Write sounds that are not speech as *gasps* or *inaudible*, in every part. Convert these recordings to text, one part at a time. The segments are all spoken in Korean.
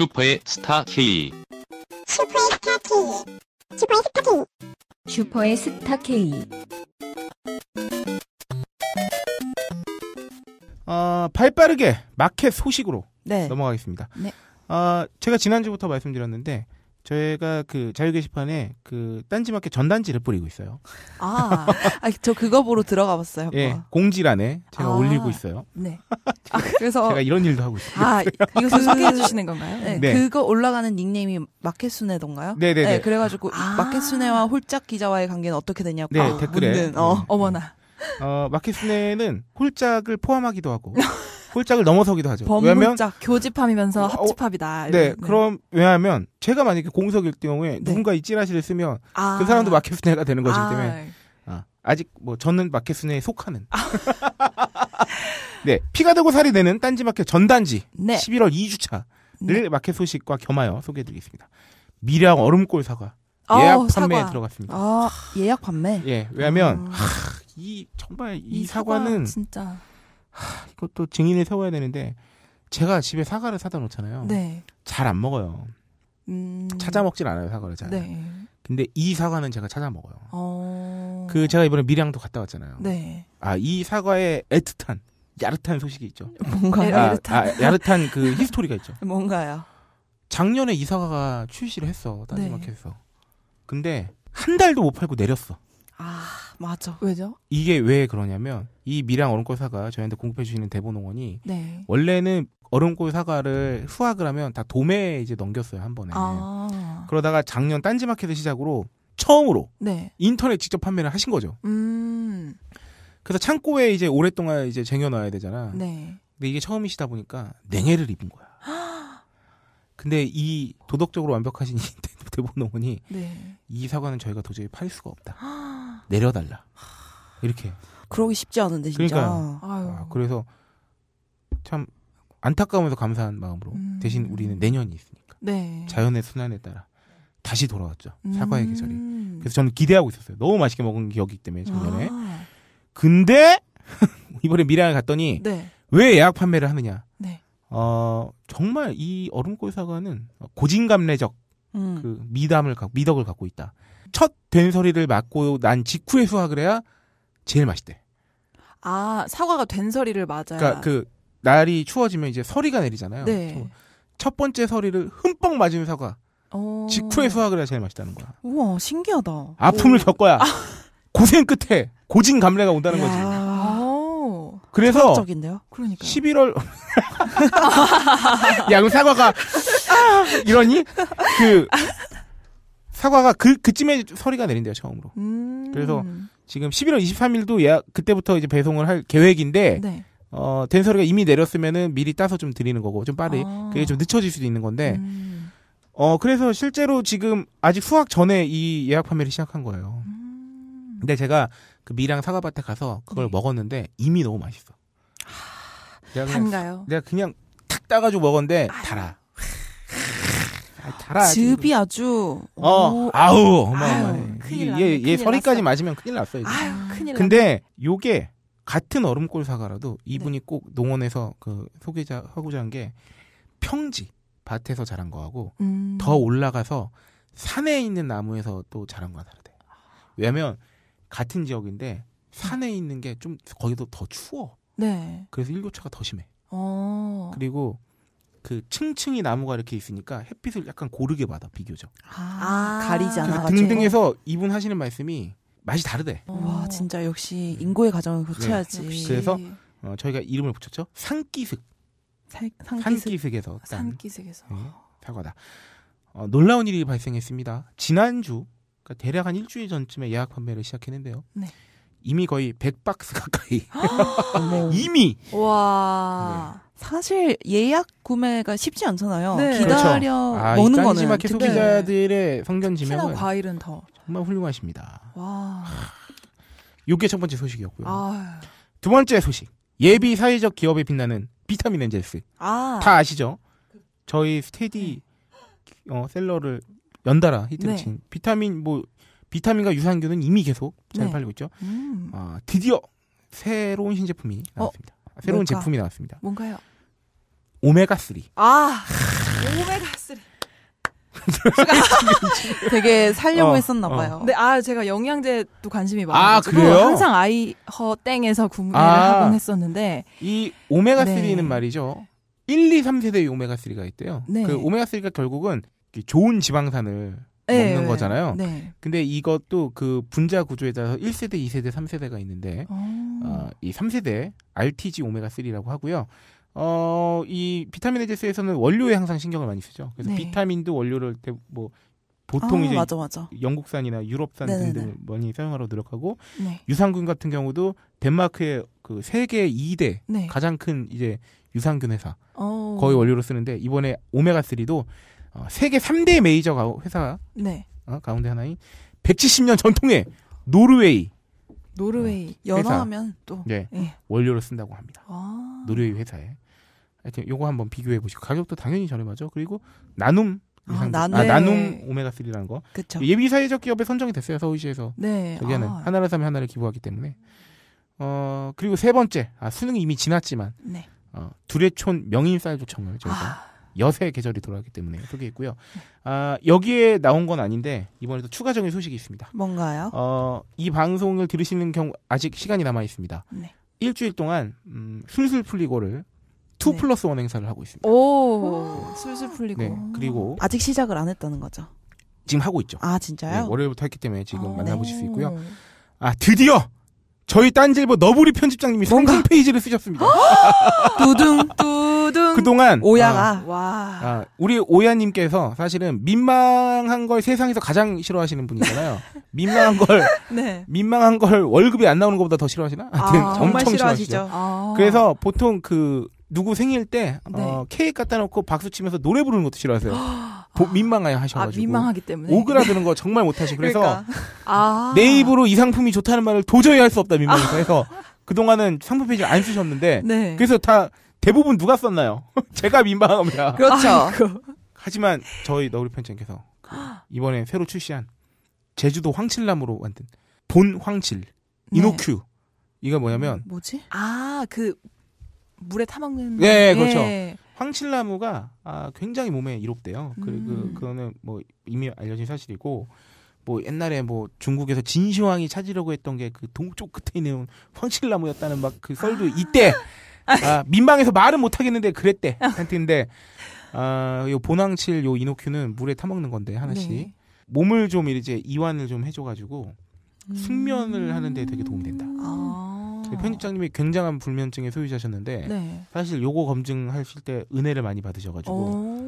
슈퍼의 스타 K 슈퍼의 스타 K 슈퍼의 스타 K 슈퍼의 스타 K 어, 발빠르게 마켓 소식으로 네. 넘어가겠습니다. 네. 어, 제가 지난주부터 말씀드렸는데 저희가 그 자유 게시판에 그 딴지마켓 전단지를 뿌리고 있어요. 아, 아 저 그거 보러 들어가 봤어요. 예, 공지란에 제가 아, 올리고 있어요. 네. *laughs* 아, 그래서 제가 이런 일도 하고 있어요. 아, 이거 소개해 주시는 건가요? 네, 네, 그거 올라가는 닉네임이 마켓순애던가요? 네, 네, 네, 네. 그래가지고 아~ 마켓순애와 홀짝 기자와의 관계는 어떻게 되냐고. 네, 댓글에. 묻는, 어, 음. 어머나. 어, 마켓순애는 홀짝을 포함하기도 하고. *laughs* 홀짝을 넘어서기도 하죠. 왜냐면 교집합이면서 어, 합집합이다. 어, 네, 네, 그럼 왜냐하면 제가 만약에 공석일 경우에 네. 누군가 이 찌라시를 쓰면 아. 그 사람도 마켓순네가 되는 것이기 때문에 아. 아. 직뭐 저는 마켓순네에 속하는. 아. *laughs* 네, 피가 되고 살이 되는 딴지마켓 전단지 네. 11월 2주차를 네. 마켓 소식과 겸하여 소개해드리겠습니다. 미량 얼음골 사과 아, 예약 아, 판매에 사과. 들어갔습니다. 아, 예약 판매. 예, 왜냐하면 아. 하, 이 정말 이, 이 사과는 사과 진짜 하, 이것도 증인을 세워야 되는데 제가 집에 사과를 사다 놓잖아요. 네. 잘 안 먹어요. 음... 찾아 먹질 않아요 사과를 잘. 네. 근데 이 사과는 제가 찾아 먹어요. 어... 그 제가 이번에 밀양도 갔다 왔잖아요. 네. 아이 사과의 애틋한 야릇한 소식이 있죠. 뭔가 아, 야릇한 아, 야릇한 그 히스토리가 있죠. *laughs* 뭔가요? 작년에 이 사과가 출시를 했어 딴지마켓에서. 네. 근데 한 달도 못 팔고 내렸어. 아, 맞아. 왜죠? 이게 왜 그러냐면 이 밀양 얼음골 사과 저희한테 공급해 주시는 대본농원이 네. 원래는 얼음골 사과를 수확을 하면 다 도매에 이제 넘겼어요 한 번에. 아. 그러다가 작년 딴지마켓을 시작으로 처음으로 네. 인터넷 직접 판매를 하신 거죠. 음. 그래서 창고에 이제 오랫동안 이제 쟁여놔야 되잖아. 네. 근데 이게 처음이시다 보니까 냉해를 입은 거야. *gasps* 근데 이 도덕적으로 완벽하신 *laughs* 이 대본농원이 네. 이 사과는 저희가 도저히 팔 수가 없다. *gasps* 아. 내려달라. 이렇게. 그러기 쉽지 않은데 진짜. 그러니까 아, 그래서 참 안타까우면서 감사한 마음으로 음. 대신 우리는 내년이 있으니까 네. 자연의 순환에 따라 다시 돌아왔죠 사과의 음. 계절이. 그래서 저는 기대하고 있었어요. 너무 맛있게 먹은 기억이 때문에 작년에. 아. 근데 *laughs* 이번에 미량에 갔더니 네. 왜 예약 판매를 하느냐? 네. 어 정말 이 얼음골 사과는 고진감래적 음. 그 미담을 가, 미덕을 갖고 있다. 첫 된서리를 맞고 난 직후에 수확을 해야 제일 맛있대. 아 사과가 된서리를 맞아요 그러니까 그 날이 추워지면 이제 서리가 내리잖아요. 네. 첫 번째 서리를 흠뻑 맞은 사과. 어... 직후에 수확을 해야 제일 맛있다는 거야. 우와 신기하다. 아픔을 오. 겪어야 아. 고생 끝에 고진감래가 온다는 야. 거지. 아. 그래서 철학적인데요? 그러니까 11월 야, 그 사과가 아, 이러니 그 사과가 그 그쯤에 서리가 내린대요 처음으로. 음. 그래서 지금 11월 23일도 예약 그때부터 이제 배송을 할 계획인데 네. 어, 된 서리가 이미 내렸으면은 미리 따서 좀 드리는 거고 좀 빠르게 아. 그게 좀 늦춰질 수도 있는 건데 음. 어 그래서 실제로 지금 아직 수학 전에 이 예약 판매를 시작한 거예요. 음. 근데 제가 그 미랑 사과밭에 가서 그걸 네. 먹었는데 이미 너무 맛있어. 아, 내가 그냥, 단가요? 내가 그냥 탁 따가지고 먹었는데 아 달아. 달아. 즙이 아주. 어, 오. 아우, 어마어마 얘, 얘 서리까지 맞으면 큰일 났어요. 이제. 아유, 큰일 근데 났네. 요게 같은 얼음골 사과라도 이분이 네. 꼭 농원에서 그 소개자 하고자 한 게 평지, 밭에서 자란 거하고 음. 더 올라가서 산에 있는 나무에서 또 자란 거가 다르대. 왜냐면 같은 지역인데 산에 있는 게 좀 거기도 더 추워. 네. 그래서 일교차가 더 심해. 어. 그리고 그 층층이 나무가 이렇게 있으니까 햇빛을 약간 고르게 받아 비교적. 아, 아 가리지 않아. 그 등등해서 이분 하시는 말씀이 맛이 다르대. 어. 와 진짜 역시 인고의 과정을 거쳐야지. 네. 그래서 어, 저희가 이름을 붙였죠. 산기슭. 산기슭. 에서 산기슭에서 네, 사과다. 어, 놀라운 일이 발생했습니다. 지난주 그러니까 대략 한 일주일 전쯤에 예약 판매를 시작했는데요. 네. 이미 거의 100박스 가까이 *laughs* 이미 와 네. 사실 예약 구매가 쉽지 않잖아요. 네. 기다려 그렇죠. 아, 먹는 거는 마켓 소비자들의 성견 지명은 과일은 더 정말 훌륭하십니다. 와. 요게 첫 번째 소식이었고요. 아. 두 번째 소식. 예비 사회적 기업에 빛나는 비타민 엔젤스. 아. 다 아시죠? 저희 스테디 네. 어, 셀러를 연달아 히트친 네. 비타민 뭐 비타민과 유산균은 이미 계속 잘 네. 팔리고 있죠. 음. 어, 드디어 새로운 신제품이 어? 나왔습니다. 어, 새로운 뭘까? 제품이 나왔습니다. 뭔가요? 오메가 3. 아, 오메가 3. 되게 살려고 어, 했었나 어. 봐요. 어. 근데 아 제가 영양제도 관심이 많아요 아, 항상 아이허 땡에서 구매를 아, 하곤 했었는데 이 오메가 3는 네. 말이죠. 1, 2, 3세대의 오메가 3가 있대요. 네. 그 오메가 3가 결국은 좋은 지방산을 네, 먹는 거잖아요. 네. 근데 이것도 그 분자 구조에 따라서 1세대, 2세대, 3세대가 있는데 어, 아, 이 3세대 RTG 오메가 3라고 하고요. 어, 이 비타민 에제스에서는 원료에 항상 신경을 많이 쓰죠. 그래서 네. 비타민도 원료를 뭐 보통 아, 이제 맞아, 맞아. 영국산이나 유럽산 네네네. 네, 등등 네. 많이 사용하러 노력하고 네. 유산균 같은 경우도 덴마크의 그 세계 2대 네. 가장 큰 이제 유산균 회사 오. 어. 거의 원료로 쓰는데 이번에 오메가 3도 어, 세계 3대 메이저 가, 회사 네. 어, 가운데 하나인 170년 전통의 노르웨이 노르웨이 어, 연어하면 또 네. 예. 원료를 쓴다고 합니다. 아~ 노르웨이 회사에 하여튼 요거 한번 비교해 보시고 가격도 당연히 저렴하죠. 그리고 나눔 아, 나눔, 아, 나눔 오메가 3라는 거 그쵸. 예비 사회적 기업에 선정이 됐어요 서울시에서 네. 저기 하는 아. 하나를 사면 하나를 기부하기 때문에 어 그리고 세 번째 아 수능이 이미 지났지만 네. 어, 두레촌 명인 쌀 조청을 저희가 아. 여세 계절이 돌아왔기 때문에 소개했고요. 아, 여기에 나온 건 아닌데 이번에도 추가적인 소식이 있습니다. 뭔가요? 어, 이 방송을 들으시는 경우 아직 시간이 남아 있습니다. 네. 일주일 동안 음, 술술 풀리고를 2 네. 플러스 원 행사를 하고 있습니다. 오, 오~ 술술 풀리고. 네, 그리고 아직 시작을 안 했다는 거죠. 지금 하고 있죠. 아 진짜요? 네, 월요일부터 했기 때문에 지금 아, 만나보실 수 네. 있고요. 아 드디어 저희 딴질보 너브리 편집장님이 뭔가... 상품 페이지를 쓰셨습니다. *laughs* *laughs* 두둥 뚜. 그동안 오야가 아, 와. 아, 우리 오야님께서 사실은 민망한 걸 세상에서 가장 싫어하시는 분이잖아요. *laughs* 민망한 걸 네. 민망한 걸 월급이 안 나오는 것보다 더 싫어하시나? 아, 정말 싫어하시죠. 아. 그래서 보통 그 누구 생일 때 어, 네. 어, 케이크 갖다 놓고 박수 치면서 노래 부르는 것도 싫어하세요. 보, *gasps* 민망하여 아, 하셔가지고 아, 민망하기 때문에 오그라드는 거 정말 못하시 고 *laughs* 그래서 그러니까. 아. 내 입으로 이 상품이 좋다는 말을 도저히 할 수 없다 민망해서 해서 *laughs* 그동안은 상품 페이지를 안 쓰셨는데 네. 그래서 다 대부분 누가 썼나요? *laughs* 제가 민망합니다. 그렇죠. 아, 하지만 저희 너구리 편집께서 그 이번에 새로 출시한 제주도 황칠나무로 만든 본 황칠 네. 이노큐 네. 이거 뭐냐면 뭐지? 아그 물에 타먹는 네, 그렇죠. 예. 황칠나무가 아, 굉장히 몸에 이롭대요. 음. 그 그거는 뭐 이미 알려진 사실이고 뭐 옛날에 뭐 중국에서 진시황이 찾으려고 했던 게 그 동쪽 끝에 있는 황칠나무였다는 막그설도 아. 이때 아, 민방에서 말은 못 하겠는데 그랬대. 팬티인데 아, 요 보낭칠 요 이노큐는 물에 타먹는 건데 하나씩 네. 몸을 좀 이제 이완을 좀 해줘가지고 음. 숙면을 하는데 되게 도움이 된다. 아. 편집장님이 굉장한 불면증의 소유자셨는데 네. 사실 요거 검증하실 때 은혜를 많이 받으셔가지고 어.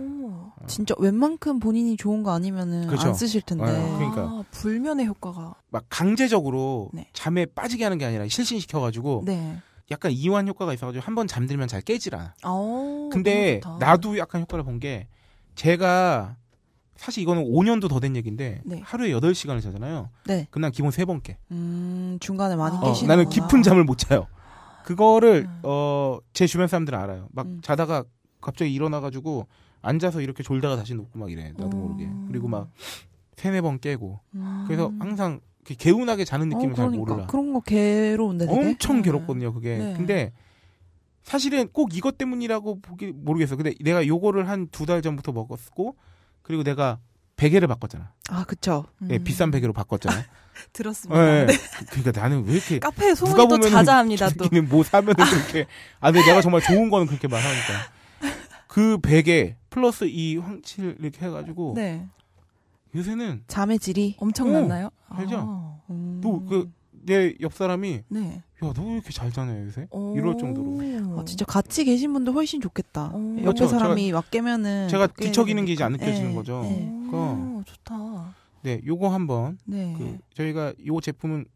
진짜 웬만큼 본인이 좋은 거 아니면은 그렇죠. 안 쓰실 텐데 아, 그러니까 아, 불면의 효과가 막 강제적으로 네. 잠에 빠지게 하는 게 아니라 실신시켜가지고. 네. 약간 이완 효과가 있어가지고 한번 잠들면 잘 깨질 않아. 오, 근데 나도 약간 효과를 본 게 제가 사실 이거는 5년도 더 된 얘기인데 네. 하루에 8시간을 자잖아요. 네. 그날 기본 3번 깨. 음, 중간에 많이 아, 깨시는 어, 나는 깊은 잠을 못 자요. 그거를 음. 어제 주변 사람들은 알아요. 막 음. 자다가 갑자기 일어나 가지고 앉아서 이렇게 졸다가 다시 녹고막 이래. 나도 음. 모르게. 그리고 막 3, 4번 깨고. 음. 그래서 항상 이렇게 개운하게 자는 어, 느낌을 어, 그러니까. 잘몰라 그런 거 괴로운데. 되게? 엄청 네. 괴롭거든요, 그게. 네. 근데 사실은 꼭 이것 때문이라고 보기 모르겠어. 근데 내가 요거를 한 두 달 전부터 먹었고 그리고 내가 베개를 바꿨잖아. 아, 그쵸. 예, 음. 예, 비싼 베개로 바꿨잖아. *laughs* 들었습니다. 예, 네. 그, 그러니까 나는 왜 이렇게 카페 소문이 누가 보면 자자합니다. 저는뭐 사면은 아. 그렇게 아, 근데 내가 정말 좋은 거는 그렇게 말하니까 그 베개 플러스 이 황칠 이렇게 해가지고 네. 요새는 잠의 질이 엄청났나요? 어, 잘 자. 아. 또그내 음. 옆 사람이 네. 야, 너 왜 이렇게 잘 자냐, 요새? 이럴 정도로. 아, 진짜 같이 계신 분들 훨씬 좋겠다. 오. 어. 옆에 그렇죠. 사람이 제가, 막 깨면은. 제가 뒤척이는 게 이제 안 느껴지는 네. 거죠. 네. 네. 그러니까 좋다. 네, 요거 한번. 네. 그 저희가 요 제품은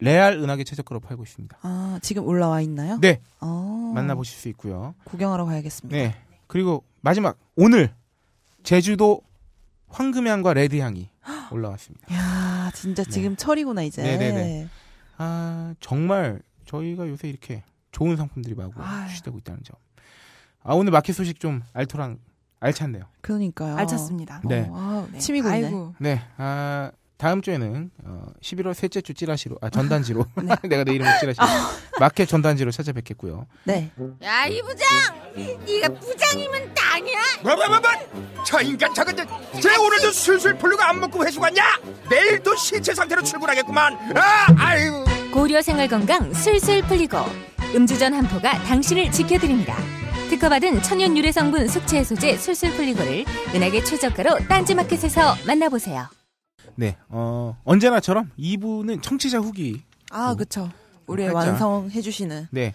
레알 은하계 최저가로 팔고 있습니다. 아, 지금 올라와 있나요? 네. 오. 아. 만나보실 수 있고요. 구경하러 가야겠습니다. 네. 그리고 마지막, 오늘 제주도 황금향과 레드향이 *gasps* 올라왔습니다. 야 진짜 네. 지금 네. 철이구나 이제. 네네네. 아 정말 저희가 요새 이렇게 좋은 상품들이 마구 출시되고 있다는 점. 아 오늘 마켓 소식 좀 알토랑 알찼네요. 그러니까요. 알찼습니다. 네. 오, 어, 아, 네. 침이 고네 네. 아 다음 주에는 어, 11월 셋째 주 찌라시로 아 전단지로 *laughs* 네. *laughs* 내가 내 이름을 찌라시 아. 마켓 전단지로 찾아뵙겠고요. 네. 야이 부장, 네가 부장이면 땅이야. 뭐뭐뭐뭐? 뭐, 뭐, 뭐? 저 인간 저건 쟤 오늘도 술술 풀리고 안 먹고 회수 갔냐? 내일도 신체 상태로 출근하겠구만. 아 아유. 고려 생활 건강 술술 풀리고 음주전 한포가 당신을 지켜드립니다. 특허받은 천연 유래 성분 숙취 해소제 술술 풀리고를 은하계 최저가로 딴지마켓에서 만나보세요. 네, 어, 언제나처럼 2부는 청취자 후기. 아, 그쵸. 우리의 완성해주시는. 네.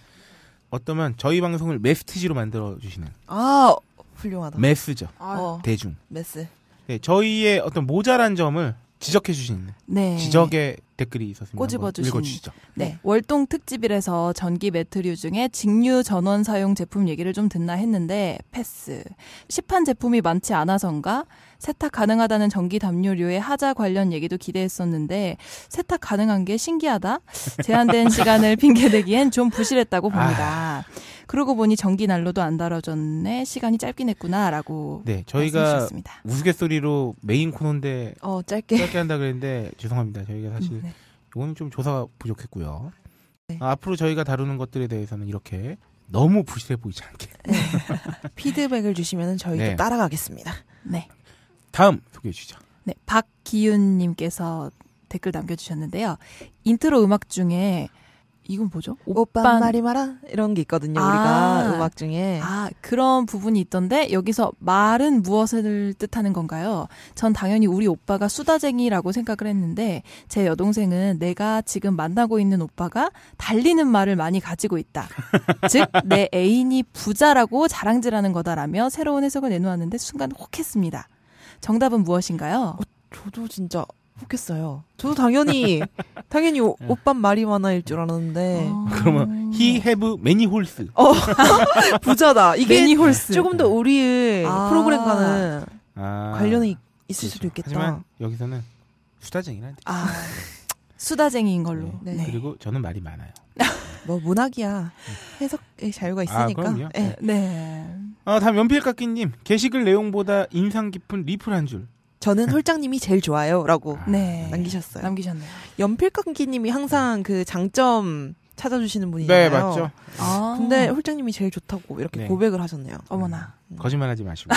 어떠면 저희 방송을 메시지로 만들어주시는. 아, 훌륭하다. 메스죠. 아, 어. 대중. 메스. 네, 저희의 어떤 모자란 점을 지적해주신 네. 지적의 댓글이 있었습니다. 꼬집어주시죠 네. 네. 월동 특집이라서 전기 매트류 중에 직류 전원 사용 제품 얘기를 좀 듣나 했는데 패스. 시판 제품이 많지 않아서인가 세탁 가능하다는 전기 담요류의 하자 관련 얘기도 기대했었는데 세탁 가능한 게 신기하다. 제한된 *laughs* 시간을 핑계대기엔 좀 부실했다고 아. 봅니다. 아. 그러고 보니 전기 난로도 안 달아졌네. 시간이 짧긴 했구나라고. 네, 저희가 우스갯소리로 메인 코너인데 어, 짧게 짧게 한다 그랬는데 죄송합니다. 저희가 사실 음, 네. 이거는 좀 조사가 부족했고요. 네. 아, 앞으로 저희가 다루는 것들에 대해서는 이렇게 너무 부실해 보이지 않게 네. *laughs* 피드백을 주시면 저희도 네. 따라가겠습니다. 네. 다음 소개해 주시죠. 네, 박기윤님께서 댓글 남겨주셨는데요. 인트로 음악 중에 이건 뭐죠? 오빠 오빤... 말이 마라 이런 게 있거든요. 아, 우리가 음악 중에 아 그런 부분이 있던데 여기서 말은 무엇을 뜻하는 건가요? 전 당연히 우리 오빠가 수다쟁이라고 생각을 했는데 제 여동생은 내가 지금 만나고 있는 오빠가 달리는 말을 많이 가지고 있다. *laughs* 즉 내 애인이 부자라고 자랑질하는 거다라며 새로운 해석을 내놓았는데 순간 혹했습니다. 정답은 무엇인가요? 어, 저도 진짜 혹했어요. 저도 당연히 *laughs* 당연히 오, 네. 오빤 마리와일줄 알았는데. 어... 그러면 he have many horse. 어, *laughs* 부자다. 이게 조금 더 우리의 아~ 프로그램과는 아~ 관련이 있을 그렇죠. 수도 있겠다. 하지만 여기서는 수다쟁이라 아, 수다쟁이인 걸로. 네. 네. 그리고 저는 말이 많아요. 뭐 문학이야. 음. 해석의 자유가 아, 있으니까. 아, 그럼요. 예. 네. 네. 아, 다음 연필깎이님 게시글 내용보다 인상 깊은 리플 한 줄. 저는 홀장님이 제일 좋아요라고 아, 네. 남기셨어요. 남기셨네요. 연필깎이님이 항상 그 장점 찾아주시는 분이잖요 네, 맞죠. 아. 근데 홀장님이 제일 좋다고 이렇게 네. 고백을 하셨네요. 어머나. 음. 거짓말하지 마시고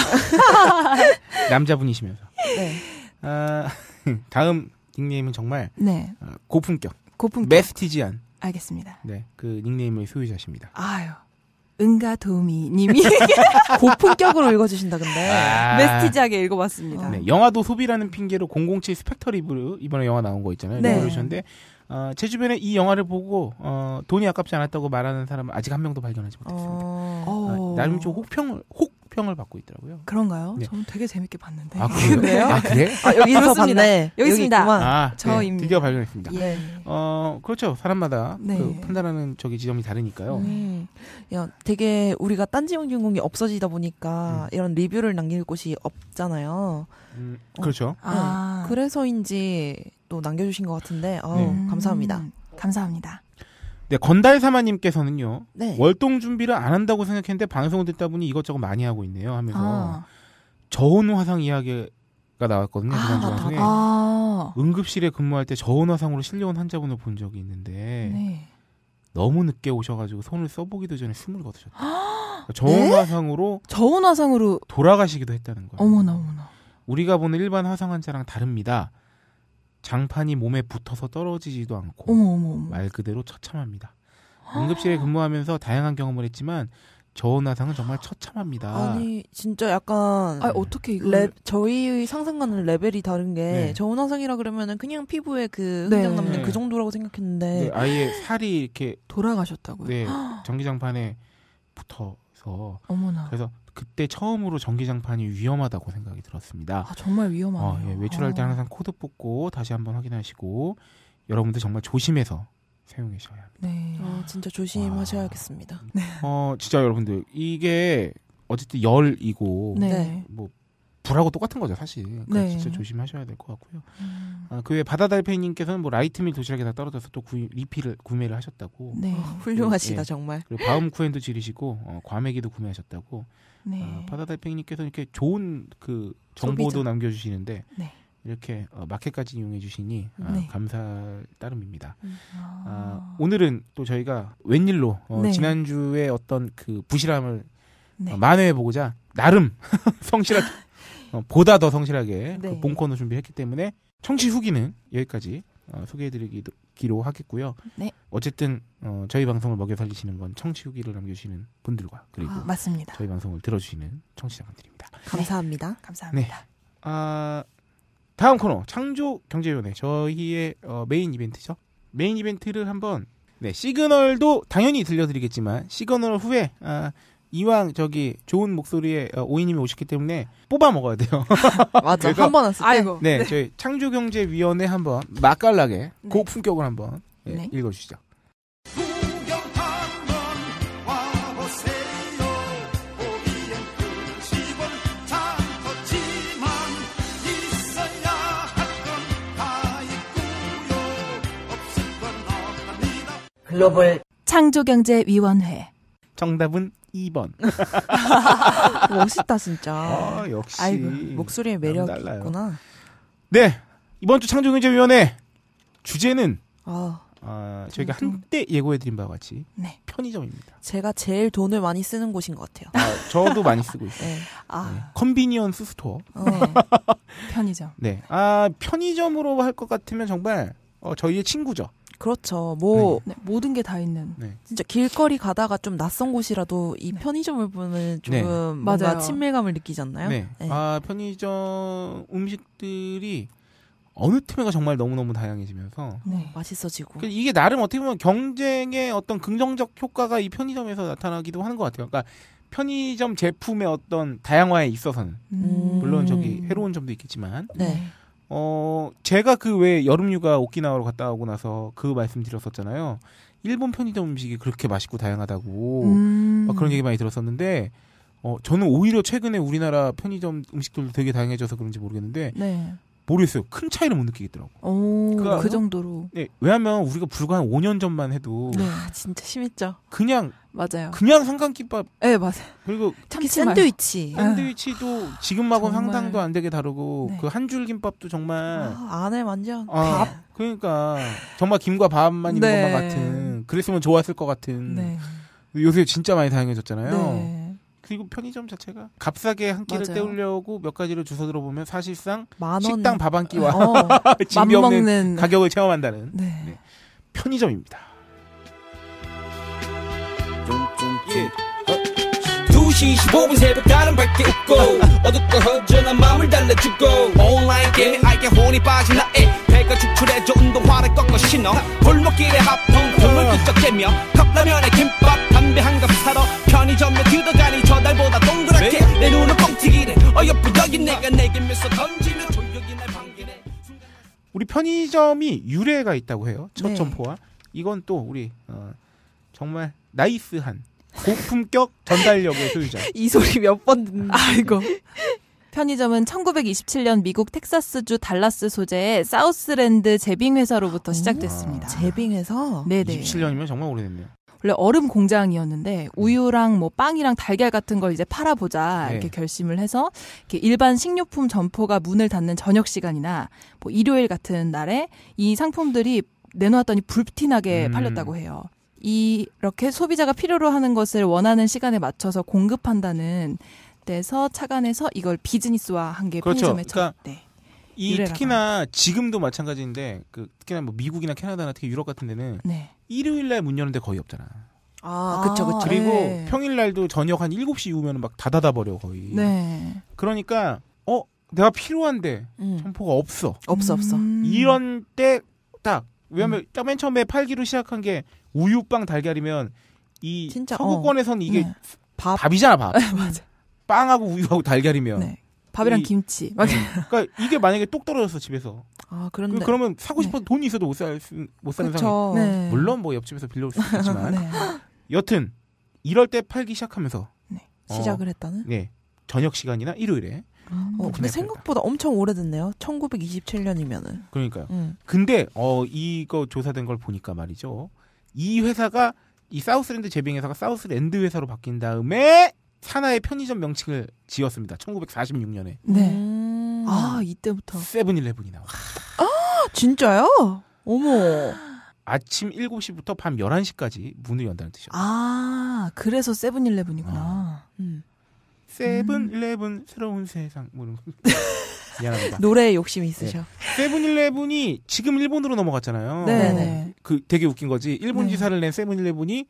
*laughs* 남자분이시면서. 네. 아, *laughs* 다음 닉네임은 정말 네. 어, 고품격, 고품격, 메스티지안 알겠습니다. 네, 그 닉네임의 소유자십니다. 아유. 은가 도우미 님이 *laughs* 고품격으로 읽어주신다 근데 아~ 메스티지하게 읽어봤습니다. 네, 영화도 소비라는 핑계로 007 스펙터 리뷰 이번에 영화 나온 거 있잖아요. 네. 리뷰셨는데 어, 제 주변에 이 영화를 보고 어, 돈이 아깝지 않았다고 말하는 사람은 아직 한 명도 발견하지 못했습니다. 어... 어, 나름 좀 혹평 혹 호평을 받고 있더라고요. 그런가요? 네. 저는 되게 재밌게 봤는데. 아, *laughs* 그래요? 아, 그래? 아, 여기서 봤네. 여기, 여기 있습니다. 있구만. 아, 저입니다. 네, 드디어 발견했습니다. 예. 어, 그렇죠. 사람마다 네. 그 판단하는 저기 지점이 다르니까요. 음. 야, 되게 우리가 딴지용 주인공이 없어지다 보니까 음. 이런 리뷰를 남길 곳이 없잖아요. 음, 어. 그렇죠. 어, 아. 그래서인지 또 남겨주신 것 같은데, 어, 감사합니다. 음, 감사합니다. 네, 건달 사마님께서는요. 네. 월동 준비를 안 한다고 생각했는데 방송을 듣다 보니 이것저것 많이 하고 있네요 하면서 아. 저온 화상 이야기가 나왔거든요. 지난 아, 방에 아. 응급실에 근무할 때 저온 화상으로 실려온 환자분을 본 적이 있는데 네. 너무 늦게 오셔가지고 손을 써보기도 전에 숨을 거두셨다. 아. 그러니까 저온 네? 화상으로 저온 화상으로 돌아가시기도 했다는 거예요. 어머나 어머나. 우리가 보는 일반 화상 환자랑 다릅니다. 장판이 몸에 붙어서 떨어지지도 않고 어머머머말 그대로 처참합니다. 응급실에 근무하면서 다양한 경험을 했지만 저온화상은 정말 처참합니다. 아니 진짜 약간 아니, 어떻게 이거 레, 저희 의 상상과는 레벨이 다른 게 네. 저온화상이라 그러면은 그냥 피부에 그 흔적 네. 남는 그 네. 정도라고 생각했는데 네, 아예 살이 이렇게 돌아가셨다고요? 네 *gasps* 전기장판에 붙어서 어머나 그래서 그때 처음으로 전기장판이 위험하다고 생각이 들었습니다. 아, 정말 위험하네요. 어, 예, 외출할 때 항상 코드 뽑고 다시 한번 확인하시고 여러분들 정말 조심해서 사용하셔야 합니다. 네, 아, 진짜 조심하셔야겠습니다. 네. 어, 진짜 여러분들 이게 어쨌든 열이고 네. 뭐 불하고 똑같은 거죠 사실. 그러 그러니까 네. 진짜 조심하셔야 될 것 같고요. 음. 아, 그외 바다달팽이님께서는 뭐 라이트밀 도시락에다 떨어져서 또 구이, 리필을 구매를 하셨다고. 네, 어, 훌륭하시다 예. 정말. 그리고 바움쿠엔도 지르시고 어, 과메기도 구매하셨다고. 아, 네. 어, 파다달팽이님께서 이렇게 좋은 그 정보도 소비자. 남겨주시는데 네. 이렇게 어, 마켓까지 이용해 주시니 어, 아, 네. 감사 따름입니다. 음. 아. 어, 오늘은 또 저희가 웬일로 어, 네. 지난주에 어떤 그 부실함을 네. 어, 만회해 보고자 나름 *laughs* 성실하게 *laughs* 어, 보다 더 성실하게 그 네. 그 본코너 준비했기 때문에 청취 후기는 여기까지 어, 소개해드리기로 하겠고요. 네. 어쨌든 어, 저희 방송을 먹여 살리시는 건 청취 후기를 남겨주시는 분들과 그리고 아, 맞습니다. 저희 방송을 들어주시는 청취자분들입니다. 네. 감사합니다. 네. 감사합니다. 네. 아, 다음 코너 창조 경제위원회 저희의 어, 메인 이벤트죠. 메인 이벤트를 한번 네 시그널도 당연히 들려드리겠지만 시그널 후에 아, 이왕 저기 좋은 목소리에 어, 오이님이 오셨기 때문에 뽑아 먹어야 돼요. *laughs* 맞아. 한번 왔을 때. 네, 네. 저희 창조경제위원회 한번 맛깔나게 네. 고품격을 한번 네. 네. 읽어주시죠. 글로벌 창조경제위원회 정답은 2번. *laughs* 멋있다 진짜. 아, 역시. 아이고, 목소리의 매력이 있구나. 네. 이번 주 창조경제위원회 주제는 어, 아, 저희가 한때 예고해드린 바와 같이 네. 편의점입니다. 제가 제일 돈을 많이 쓰는 곳인 것 같아요. 아, 저도 많이 쓰고 있어요. 네. 아. 네. 컨비니언스 스토어. 어. *laughs* 편의점. 네. 아 편의점으로 할 것 같으면 정말 어, 저희의 친구죠. 그렇죠. 뭐 네. 네. 모든 게 다 있는. 네. 진짜 길거리 가다가 좀 낯선 곳이라도 이 편의점을 보면 네. 조금 네. 뭔가 맞아요. 친밀감을 느끼지 않나요? 네. 네. 아 편의점 음식들이 어느 틈에가 정말 너무너무 다양해지면서 맛있어지고 그러니까 이게 나름 어떻게 보면 경쟁의 어떤 긍정적 효과가 이 편의점에서 나타나기도 하는 것 같아요. 그러니까 편의점 제품의 어떤 다양화에 있어서는 음. 물론 저기 해로운 점도 있겠지만 네. 어, 제가 그왜 여름휴가 오키나와로 갔다 오고 나서 그 말씀드렸었잖아요. 일본 편의점 음식이 그렇게 맛있고 다양하다고 음. 막 그런 얘기 많이 들었었는데 어, 저는 오히려 최근에 우리나라 편의점 음식들도 되게 다양해져서 그런지 모르겠는데 네. 모르겠어요. 큰 차이를 못 느끼겠더라고. 오, 그러니까 그 정도로. 네, 왜냐하면 우리가 불과 한 5년 전만 해도 네. 아, 진짜 심했죠. 그냥 맞아요. 그냥 삼각김밥. 네, 맞아요. 그리고 특히 샌드위치. 샌드위치도 아, 지금하고 상상도 안 되게 다르고 네. 그한 줄 김밥도 정말 아, 안에 완전 아, 밥. 그러니까 정말 김과 밥만 있는 네. 것만 같은. 그랬으면 좋았을 것 같은. 네. 요새 진짜 많이 다양해졌잖아요. 네. 그리고 편의점 자체가 값싸게 한 끼를 맞아요. 때우려고 몇 가지를 주워 들어보면 사실상 원... 식당 밥 한 끼와 어, *laughs* 이비 없는 먹는... 가격을 체험한다는 네. 네. 편의점입니다. 예. 2시 25분 새벽 다른 밝게 웃고 어둡고 허전한 마음을 달래주고 온라인 게임에 알게 혼이 빠진 나의 배가 축출해져 운동화를 꺾어 신어 골목길에 합통 등을 끄적대며 컵라면에 김밥 담배 한갑 사러 편의점에 들어가니 저 달보다 동그랗게 내 눈은 뻥튀기네 어여쁘여긴 내가 내게 몇서 던지면 조력이 날 반기네 우리 편의점이 유래가 있다고 해요 첫 네. 점포와 이건 또 우리 어, 정말 나이스한 고품격 전달력의 소유자. 이 소리 몇 번 듣는 아이고. 편의점은 1927년 미국 텍사스주 달라스 소재의 사우스랜드 제빙 회사로부터 시작됐습니다. 제빙 회사? 네네. 27년이면 정말 오래됐네요. 원래 얼음 공장이었는데 네. 우유랑 뭐 빵이랑 달걀 같은 걸 이제 팔아보자 네. 이렇게 네. 결심을 해서 이렇게 일반 식료품 점포가 문을 닫는 저녁 시간이나 뭐 일요일 같은 날에 이 상품들이 내놓았더니 불티나게 음. 팔렸다고 해요. 이렇게 소비자가 필요로 하는 것을 원하는 시간에 맞춰서 공급한다는 데서 차관해서 이걸 비즈니스화 한게 그렇죠. 편의점에 그러니까 네. 이 특히나 지금도 마찬가지인데 그 특히나 뭐 미국이나 캐나다나 특히 유럽 같은 데는 네. 일요일 날 문 여는 데 거의 없잖아. 아, 그쵸, 그쵸. 그리고 네. 평일 날도 저녁 한 7시 이후면 막다닫아 버려, 거의. 네. 그러니까, 어, 내가 필요한데, 음. 점포가 없어. 없어, 없어. 음. 이런 때, 딱, 왜냐면 음. 딱맨 처음에 팔기로 시작한 게 우유빵 달걀이면 이 진짜, 어. 서구권에선 어. 이게 네. 밥. 밥이잖아 밥. *laughs* 네, 맞아. 빵하고 우유하고 달걀이면. 네. 밥이랑 이, 김치. 네. 그러니까 이게 만약에 똑 떨어졌어 집에서. 아 그런데. 그, 러면 사고 싶어 네. 돈이 있어도 못살못 사는 상황. 네. 물론 뭐 옆집에서 빌려올 수 있지만. *laughs* 네. 여튼 이럴 때 팔기 시작하면서 네. 시작을 어, 했다는. 네. 저녁 시간이나 일요일에 어, 음. 근데 생각보다 엄청 오래됐네요. 1927년이면은. 그러니까요. 음. 근데 어 이거 조사된 걸 보니까 말이죠. 이 회사가 이 사우스랜드 제빙 회사가 사우스랜드 회사로 바뀐 다음에 산하의 편의점 명칭을 지었습니다. 1946년에. 네. 음. 아 이때부터. 세븐일레븐이 나와. 아 진짜요? 어머. 아침 7시부터 밤 11시까지 문을 연다는 뜻이요. 아, 그래서 세븐일레븐이구나. 어. 음. 세븐일레븐 음. 새로운 세상 뭐 이런 *laughs* 미안합니다. 노래에 욕심이 있으셔. 세븐일레븐이 네. 지금 일본으로 넘어갔잖아요. 네네. 네. 어, 그 되게 웃긴 거지. 일본 네. 지사를 낸 세븐일레븐이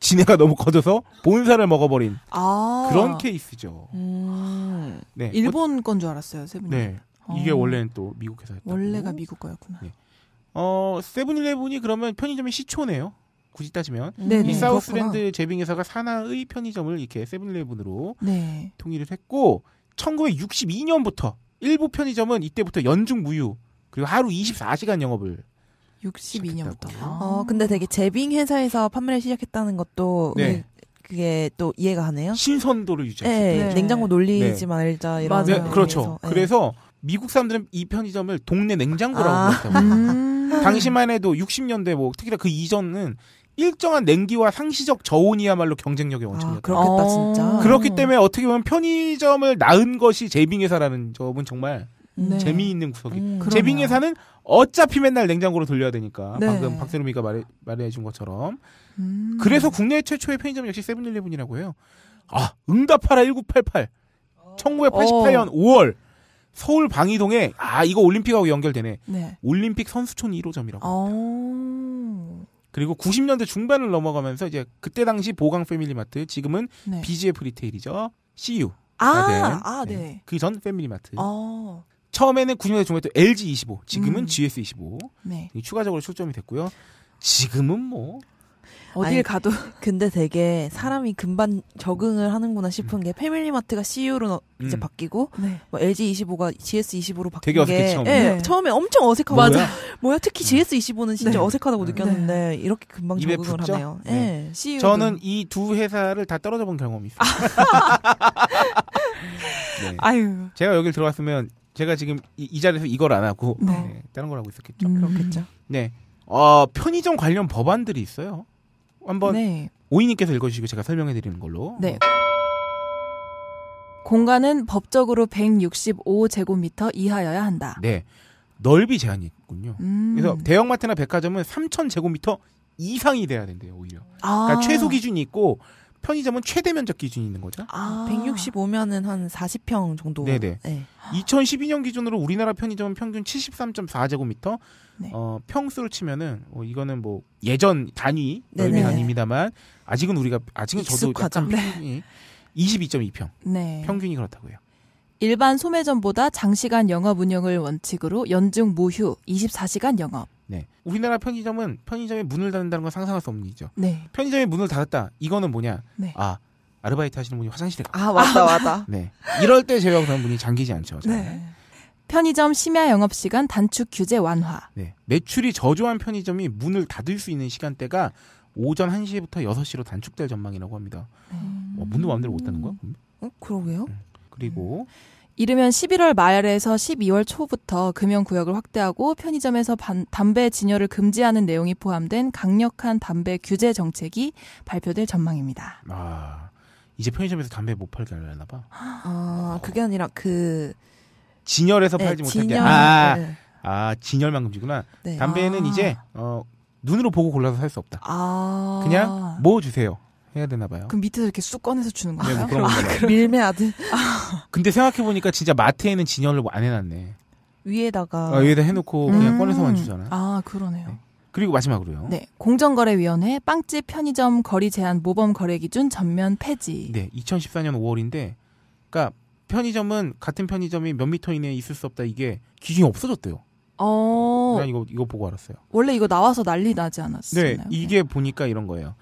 지네가 너무 커져서 본사를 먹어버린 아~ 그런 케이스죠. 음~ 네. 일본 건 줄 알았어요, 세븐일레븐. 네. 어~ 이게 원래는 또 미국 회사였다. 원래가 미국 거였구나. 네. 어, 세븐일레븐이 그러면 편의점의 시초네요. 굳이 따지면 네네, 네. 이 사우스랜드 제빙 회사가 산하의 편의점을 이렇게 세븐일레븐으로 네. 통일을 했고 1962년부터 일부 편의점은 이때부터 연중 무휴 그리고 하루 24시간 영업을 62년부터. 어, 아, 근데 되게 제빙 회사에서 판매를 시작했다는 것도 네. 네. 그게 또 이해가 가네요. 신선도를 유지하죠. 네, 네. 냉장고 놀리지 말자 이런. 네, 그렇죠. 네. 그래서 미국 사람들은 이 편의점을 동네 냉장고라고 아. 불렀다고. 아. 당시만 해도 60년대 뭐 특히나 그 이전은 일정한 냉기와 상시적 저온이야말로 경쟁력의 아, 원천이었다. 아, 그렇겠다 진짜. 아. 그렇기 때문에 어떻게 보면 편의점을 낳은 것이 제빙회사라는 점은 정말 음. 네. 재미있는 구석이. 음, 제빙회사는 어차피 맨날 냉장고로 돌려야 되니까 네. 방금 박세롬이가 말해, 말해준 것처럼. 음. 그래서 국내 최초의 편의점 역시 세븐일레븐이라고 해요. 아 응답하라 1988 1988년 어. 5월 서울 방이동에 아 이거 올림픽하고 연결되네. 네. 올림픽 선수촌 1호점이라고. 합니다. 어. 그리고 90년대 중반을 넘어가면서 이제 그때 당시 보강 패밀리마트 지금은 네. BGF 리테일이죠. CU. 아, 아 네. 네. 그전 패밀리마트. 아. 어. 처음에는 90년대 중반에 또 LG25, 지금은 음. GS25. 네. 추가적으로 출점이 됐고요. 지금은 뭐 어딜 아니, 가도. *laughs* 근데 되게 사람이 금방 적응을 하는구나 싶은 음. 게 패밀리마트가 c e o 로 음. 이제 바뀌고 네. 뭐 LG25가 GS25로 바뀐 게 처음에. 네, 네. 처음에 엄청 어색하고 맞아. 뭐야 특히 GS25는 진짜 네. 어색하다고 네. 느꼈는데 이렇게 금방 적응을 하네요. 네. CU도. 예, 저는 이 두 회사를 다 떨어져 본 경험이 있어요. *laughs* 아유. 제가 여길 들어왔으면 제가 지금 이, 이 자리에서 이걸 안 하고 다른 걸 하고 있었겠죠. 음. 그렇겠죠. 네. 어, 편의점 관련 법안들이 있어요. 한번 네. 오이님께서 읽어주시고 제가 설명해 드리는 걸로. 네. 공간은 법적으로 165제곱미터 이하여야 한다. 네. 넓이 제한이 있군요. 음. 그래서 대형마트나 백화점은 3,000제곱미터 이상이 돼야 된대요, 오히려. 아. 그러니까 최소 기준이 있고 편의점은 최대 면적 기준이 있는 거죠. 아. 165면은 한 40평 정도. 네네. 네. 2012년 기준으로 우리나라 편의점은 평균 73.4제곱미터, 네. 어, 평수로 치면은 어, 이거는 뭐 예전 단위 네, 넓미 단위입니다만 네. 아직은 우리가 아직은 저도 약간 평균이 22.2평 평균이 그렇다고요. 일반 소매점보다 장시간 영업 운영을 원칙으로 연중 무휴 24시간 영업. 네. 우리나라 편의점은 편의점에 문을 닫는다는 건 상상할 수 없는 일이죠. 네. 편의점에 문을 닫았다. 이거는 뭐냐? 네. 아, 아르바이트 하시는 분이 화장실에 가. 아, 맞다, 맞다. 네. 이럴 때제가 그런 분이 잠기지 않죠. 잘. 네. 편의점 심야 영업 시간 단축 규제 완화. 네. 매출이 저조한 편의점이 문을 닫을 수 있는 시간대가 오전 1시부터 6시로 단축될 전망이라고 합니다. 음. 어, 문도 마음대로 못 닫는 거야? 어, 그러게요. 음. 그리고 음. 이르면 11월 말에서 12월 초부터 금연 구역을 확대하고 편의점에서 반, 담배 진열을 금지하는 내용이 포함된 강력한 담배 규제 정책이 발표될 전망입니다. 아, 이제 편의점에서 담배 못 팔게 하려나 봐. 아, 어. 그게 아니라 그 진열해서 네, 팔지 못한 진게 아, 네. 아 진열만 금지구나. 네. 담배는 아. 이제 어 눈으로 보고 골라서 살 수 없다. 아. 그냥 뭐 주세요. 해야 되나 봐요. 그럼 밑에서 이렇게 쑥 꺼내서 주는 거예요? 네, 뭐 *laughs* 아, 밀매 아들. 아. 근데 생각해 보니까 진짜 마트에는 진열을 안 해놨네. 위에다가 어, 위에다 해놓고 그냥 음. 꺼내서만 주잖아. 아 그러네요. 네. 그리고 마지막으로요. 네. 공정거래위원회 빵집 편의점 거리 제한 모범 거래 기준 전면 폐지. 네. 2014년 5월인데 그니까 편의점은 같은 편의점이 몇 미터 이내에 있을 수 없다 이게 기준이 없어졌대요. 어. 난 이거 이거 보고 알았어요. 원래 이거 나와서 난리 나지 않았어요. 네, 네, 이게 보니까 이런 거예요.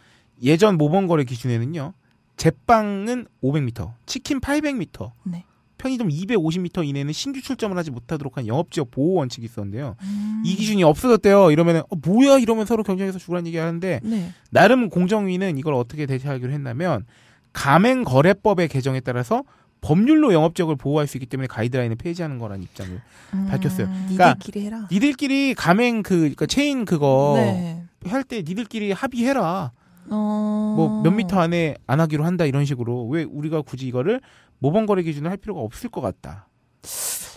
예전 모범거래 기준에는요. 제빵은 5 0 0미터 치킨 800m, 네. 편의점 250m 이내는 신규 출점을 하지 못하도록 한 영업지역 보호 원칙이 있었는데요. 음. 이 기준이 없어졌대요. 이러면 어, 뭐야 이러면 서로 경쟁해서 죽으라는 얘기 하는데 네. 나름 공정위는 이걸 어떻게 대처하기로 했냐면 가맹거래법의 개정에 따라서 법률로 영업적을 보호할 수 있기 때문에 가이드라인을 폐지하는 거라는 입장을 음, 밝혔어요. 그러니까 니들끼리 해라. 니들끼리 가맹 그 그러니까 체인 그거 네. 할때 니들끼리 합의해라. 어... 뭐몇 미터 안에 안 하기로 한다 이런 식으로 왜 우리가 굳이 이거를 모범거래 기준을 할 필요가 없을 것 같다.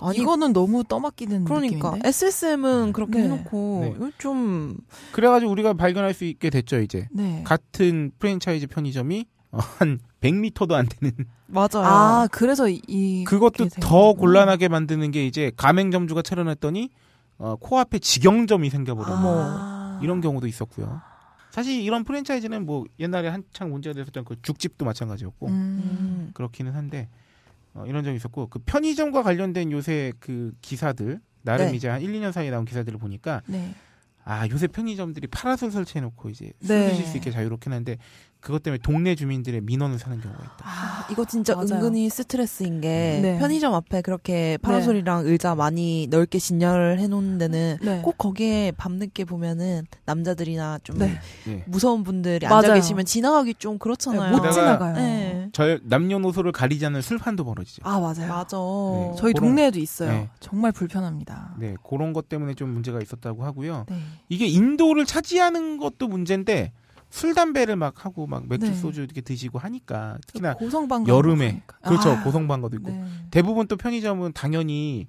아니, 이거는 너무 떠맡기는 그러니까 느낌인데? SSM은 네. 그렇게 네. 해놓고 네. 좀 그래가지고 우리가 발견할 수 있게 됐죠 이제 네. 같은 프랜차이즈 편의점이 어, 한 100m도 안 되는. 맞아요. 아, 그래서 이. 그것도 더 곤란하게 만드는 게 이제 가맹점주가 차려놨더니, 어, 코앞에 직영점이 생겨버려요. 아. 이런 경우도 있었고요. 사실 이런 프랜차이즈는 뭐 옛날에 한창 문제가 됐었던 그 죽집도 마찬가지였고, 음. 그렇기는 한데, 어, 이런 점이 있었고, 그 편의점과 관련된 요새 그 기사들, 나름 네. 이제 한 1, 2년 사이에 나온 기사들을 보니까, 네. 아 요새 편의점들이 파라솔 설치해놓고 이제 쓰실 네. 수 있게 자유롭긴 한데 그것 때문에 동네 주민들의 민원을 사는 경우가 있다. 아, 아, 이거 진짜 맞아요. 은근히 스트레스인 게 네. 편의점 앞에 그렇게 파라솔이랑 네. 의자 많이 넓게 진열을 해놓은 데는 네. 꼭 거기에 밤늦게 보면은 남자들이나 좀 네. 네. 무서운 분들이 맞아요. 앉아 계시면 지나가기 좀 그렇잖아요. 네, 못 지나가요. 저 남녀노소를 가리지 않는 술판도 벌어지죠. 아 맞아요. 맞아. 저희 그런, 동네에도 있어요. 정말 불편합니다. 네 그런 것 때문에 좀 문제가 있었다고 하고요. 이게 인도를 차지하는 것도 문제인데 술 담배를 막 하고 막 맥주 네. 소주 이렇게 드시고 하니까 특히나 그 여름에 그렇죠. 아, 그렇죠 고성방가도 있고 네. 대부분 또 편의점은 당연히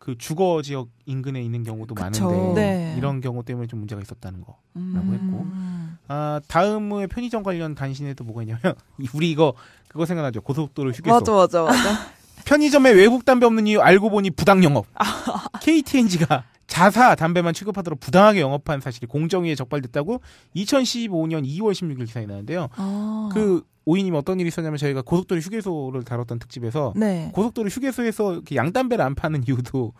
그 주거 지역 인근에 있는 경우도 그쵸. 많은데 네. 이런 경우 때문에 좀 문제가 있었다는 거라고 음. 했고 아 다음에 편의점 관련 단신에도 뭐가 있냐면 *laughs* 우리 이거 그거 생각나죠 고속도로 휴게소 맞아 맞아 맞아 편의점에 외국 담배 없는 이유 알고 보니 부당 영업 KTNG가 자사 담배만 취급하도록 부당하게 영업한 사실이 공정위에 적발됐다고 2015년 2월 16일 기사에 나는데요. 아. 그 오이님 어떤 일이 있었냐면 저희가 고속도로 휴게소를 다뤘던 특집에서 네. 고속도로 휴게소에서 양담배를 안 파는 이유도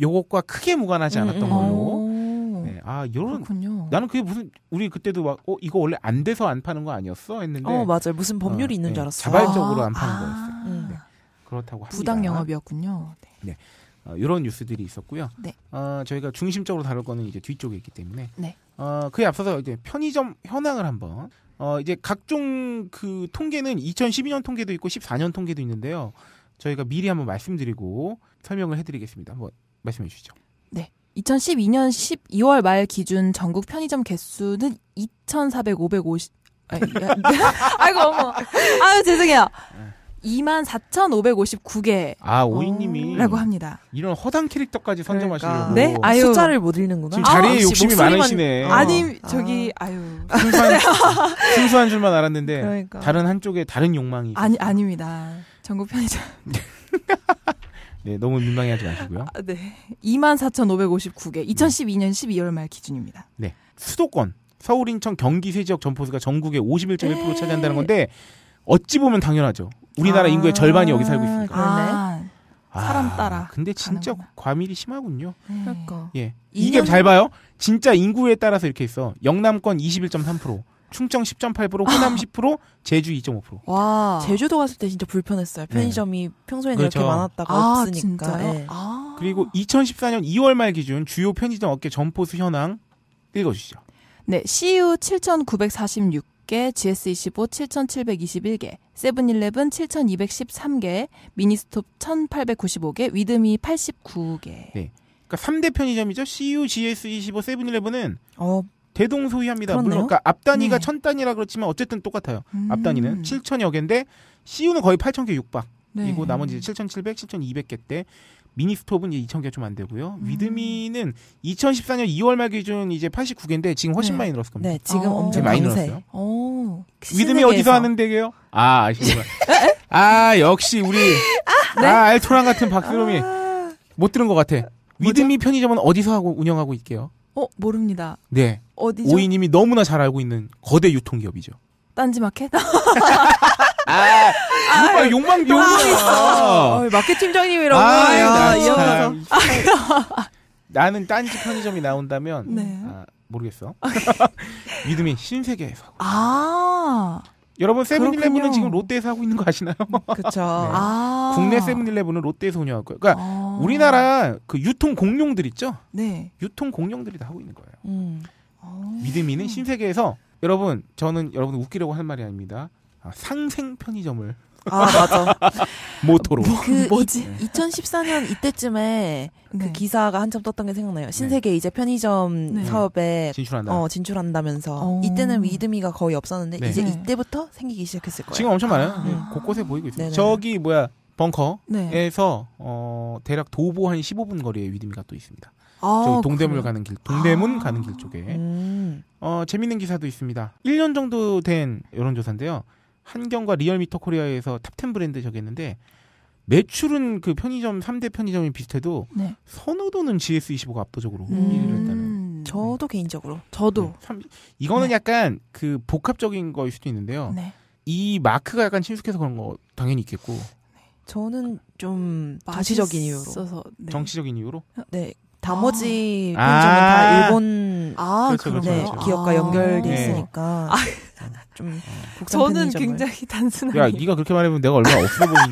요것과 크게 무관하지 음, 않았던 음, 음. 걸로. 어. 네. 아, 이런. 그렇군요. 나는 그게 무슨 우리 그때도 막 어, 이거 원래 안 돼서 안 파는 거 아니었어? 했는데. 어, 맞아요. 무슨 어, 법률이 어, 있는 네. 줄 알았어요. 자발적으로 아. 안 파는 아. 거였어요. 음. 네. 그렇다고 합니다. 부당 영업이었군요. 네. 네. 어, 이런 뉴스들이 있었고요. 네. 어, 저희가 중심적으로 다룰 거는 이제 뒤쪽에 있기 때문에 네. 어, 그에 앞서서 이제 편의점 현황을 한번 어, 이제 각종 그 통계는 2012년 통계도 있고 14년 통계도 있는데요. 저희가 미리 한번 말씀드리고 설명을 해드리겠습니다. 한번 말씀해 주시죠. 네. 2012년 12월 말 기준 전국 편의점 개수는 2 4 550, 아이고 어머. 아유 죄송해요. 네. 24,559개. 아, 오이님이. 어. 라고 합니다. 이런 허당 캐릭터까지 선정하시려고 그러니까. 네? 뭐 아유. 숫자를 못 읽는구나. 지금 자리에 아, 욕심이 목소리만... 많으시네. 어. 아니, 어. 저기, 아. 유 순수한, *laughs* 순수한 줄만 알았는데. 그러니까. 다른 한쪽에 다른 욕망이. 아니, 아닙니다. 전국 편의점. *laughs* 네, 너무 민망해 하지 마시고요. 아, 네. 24,559개. 2012년 12월 말 기준입니다. 네. 수도권. 서울, 인천, 경기 세 지역 점포수가 전국의 51.1% 차지한다는 건데 어찌 보면 당연하죠. 우리나라 아~ 인구의 절반이 여기 살고 있습니다. 아, 아, 사람 아, 따라. 근데 진짜 가는구나. 과밀이 심하군요. 네. 그러니까. 예. 이게 잘 봐요. 진짜 인구에 따라서 이렇게 있어. 영남권 21.3%. 충청 10.8%, 호남 10%, 아. 제주 2.5%. 와. 제주도 갔을 때 진짜 불편했어요. 네. 편의점이 네. 평소에는 그렇죠. 이렇게 많았다가 아, 없으니까. 네. 예. 아. 그리고 2014년 2월 말 기준 주요 편의점 업계 점포수 현황 읽어주시죠. 네, CU 7,946 7개, GS25 7721개, 세븐일레븐 7213개, 미니스톱 1895개, 위드미 89개. 네. 그러니까 3대 편의점이죠. CU, GS25, 세븐일레븐은 어, 대동소이합니다. 물론 그러니까 앞단위가 네. 천 단위라 그렇지만 어쨌든 똑같아요. 음. 앞단위는 7 0 0 0여 개인데 CU는 거의 8 0 0 0개육박그리고 나머지 7,700, 7,200개 때 미니스톱은 이제 2,000개 좀안 되고요. 음. 위드미는 2014년 2월 말 기준 이제 89개인데 지금 훨씬 네. 많이 늘었을 겁니다. 네, 지금 어. 엄청 많이 늘었어요. 오. 위드미 어디서 하는 데게요? 아, 아시구나. 아, 역시 우리 아, 네? 아 알토랑 같은 박수롬이 아. 못 들은 것 같아. 위드미 뭐죠? 편의점은 어디서 하고 운영하고 있게요? 어, 모릅니다. 네. 어디 오이님이 너무나 잘 알고 있는 거대 유통기업이죠. 딴지마켓? 아, 아, 아 욕망 욕망 마케팅장님이라고. 아, 이어서. 아, 나는 딴지 편의점이 나온다면 네. 아, 모르겠어. *laughs* 믿음이 신세계에서. 하고 아. 여러분 세븐일레븐은 지금 롯데에서 하고 있는 거 아시나요? *laughs* 그렇죠. 네. 아~ 국내 세븐일레븐은 롯데에서 운영하고요. 그러니까 아~ 우리나라 그 유통 공룡들 있죠? 네. 유통 공룡들이 다 하고 있는 거예요. 음. 아. 믿음이는 신세계에서 여러분 저는 여러분 웃기려고 한 말이 아닙니다. 아, 상생 편의점을 아 맞아. *laughs* 모토로. 뭐, 그 뭐지? 2014년 이때쯤에 그 네. 그 기사가 한참 떴던 게 생각나요. 네. 신세계 네. 이제 편의점 네. 사업에 진출한다. 어, 진출한다면서 어. 이때는 위드미가 거의 없었는데 네. 이제 네. 이때부터 생기기 시작했을 거예요. 지금 엄청 많아요. 아. 응. 곳곳에 보이고 있어요. 네네. 저기 뭐야 벙커에서 어, 대략 도보 한 15분 거리에 위드미가 또 있습니다. 아, 저 동대문 그 가는 길, 동대문 아. 가는 길 쪽에. 음. 어, 재밌는 기사도 있습니다. 1년 정도 된 여론조사인데요. 한경과 리얼미터 코리아에서 탑텐 브랜드 적했는데 매출은 그 편의점 3대 편의점이 비슷해도 네. 선호도는 GS25가 압도적으로 음. 1위를 했다는. 저도 네. 개인적으로 저도 네. 이거는 네. 약간 그 복합적인 거일 수도 있는데요. 네. 이 마크가 약간 친숙해서 그런 거 당연히 있겠고. 저는 좀 정치적인 이유로. 네. 정치적인 이유로? 네. 나머지 아. 면접은 다 아. 일본 아, 그렇죠, 네, 그렇죠, 그렇죠. 기업과 연결돼 아. 있으니까 네. 아. 좀 네. 저는 굉장히 단순한 야 네가 그렇게 말하면 내가 얼마나 없어 보이니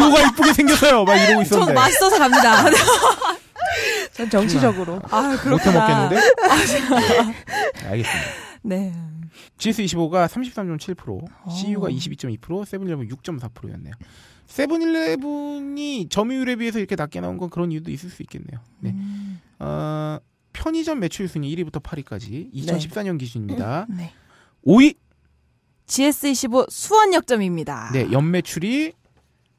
*laughs* 로고가 이쁘게 생겼어요 막 이러고 있었는데 저는 맛있어서 갑니다 *laughs* 전 정치적으로 아 그렇구나 못해 먹겠는데 아, 알겠습니다 네 GS25가 33.7%, 오. CU가 22.2%, 세븐일레븐 6.4%였네요. 세븐일레븐이 점유율에 비해서 이렇게 낮게 나온 건 그런 이유도 있을 수 있겠네요. 네. 음. 어, 편의점 매출 순위 1위부터 8위까지 2014년 기준입니다. 음, 네. 5위 GS25 수원역점입니다. 네, 연매출이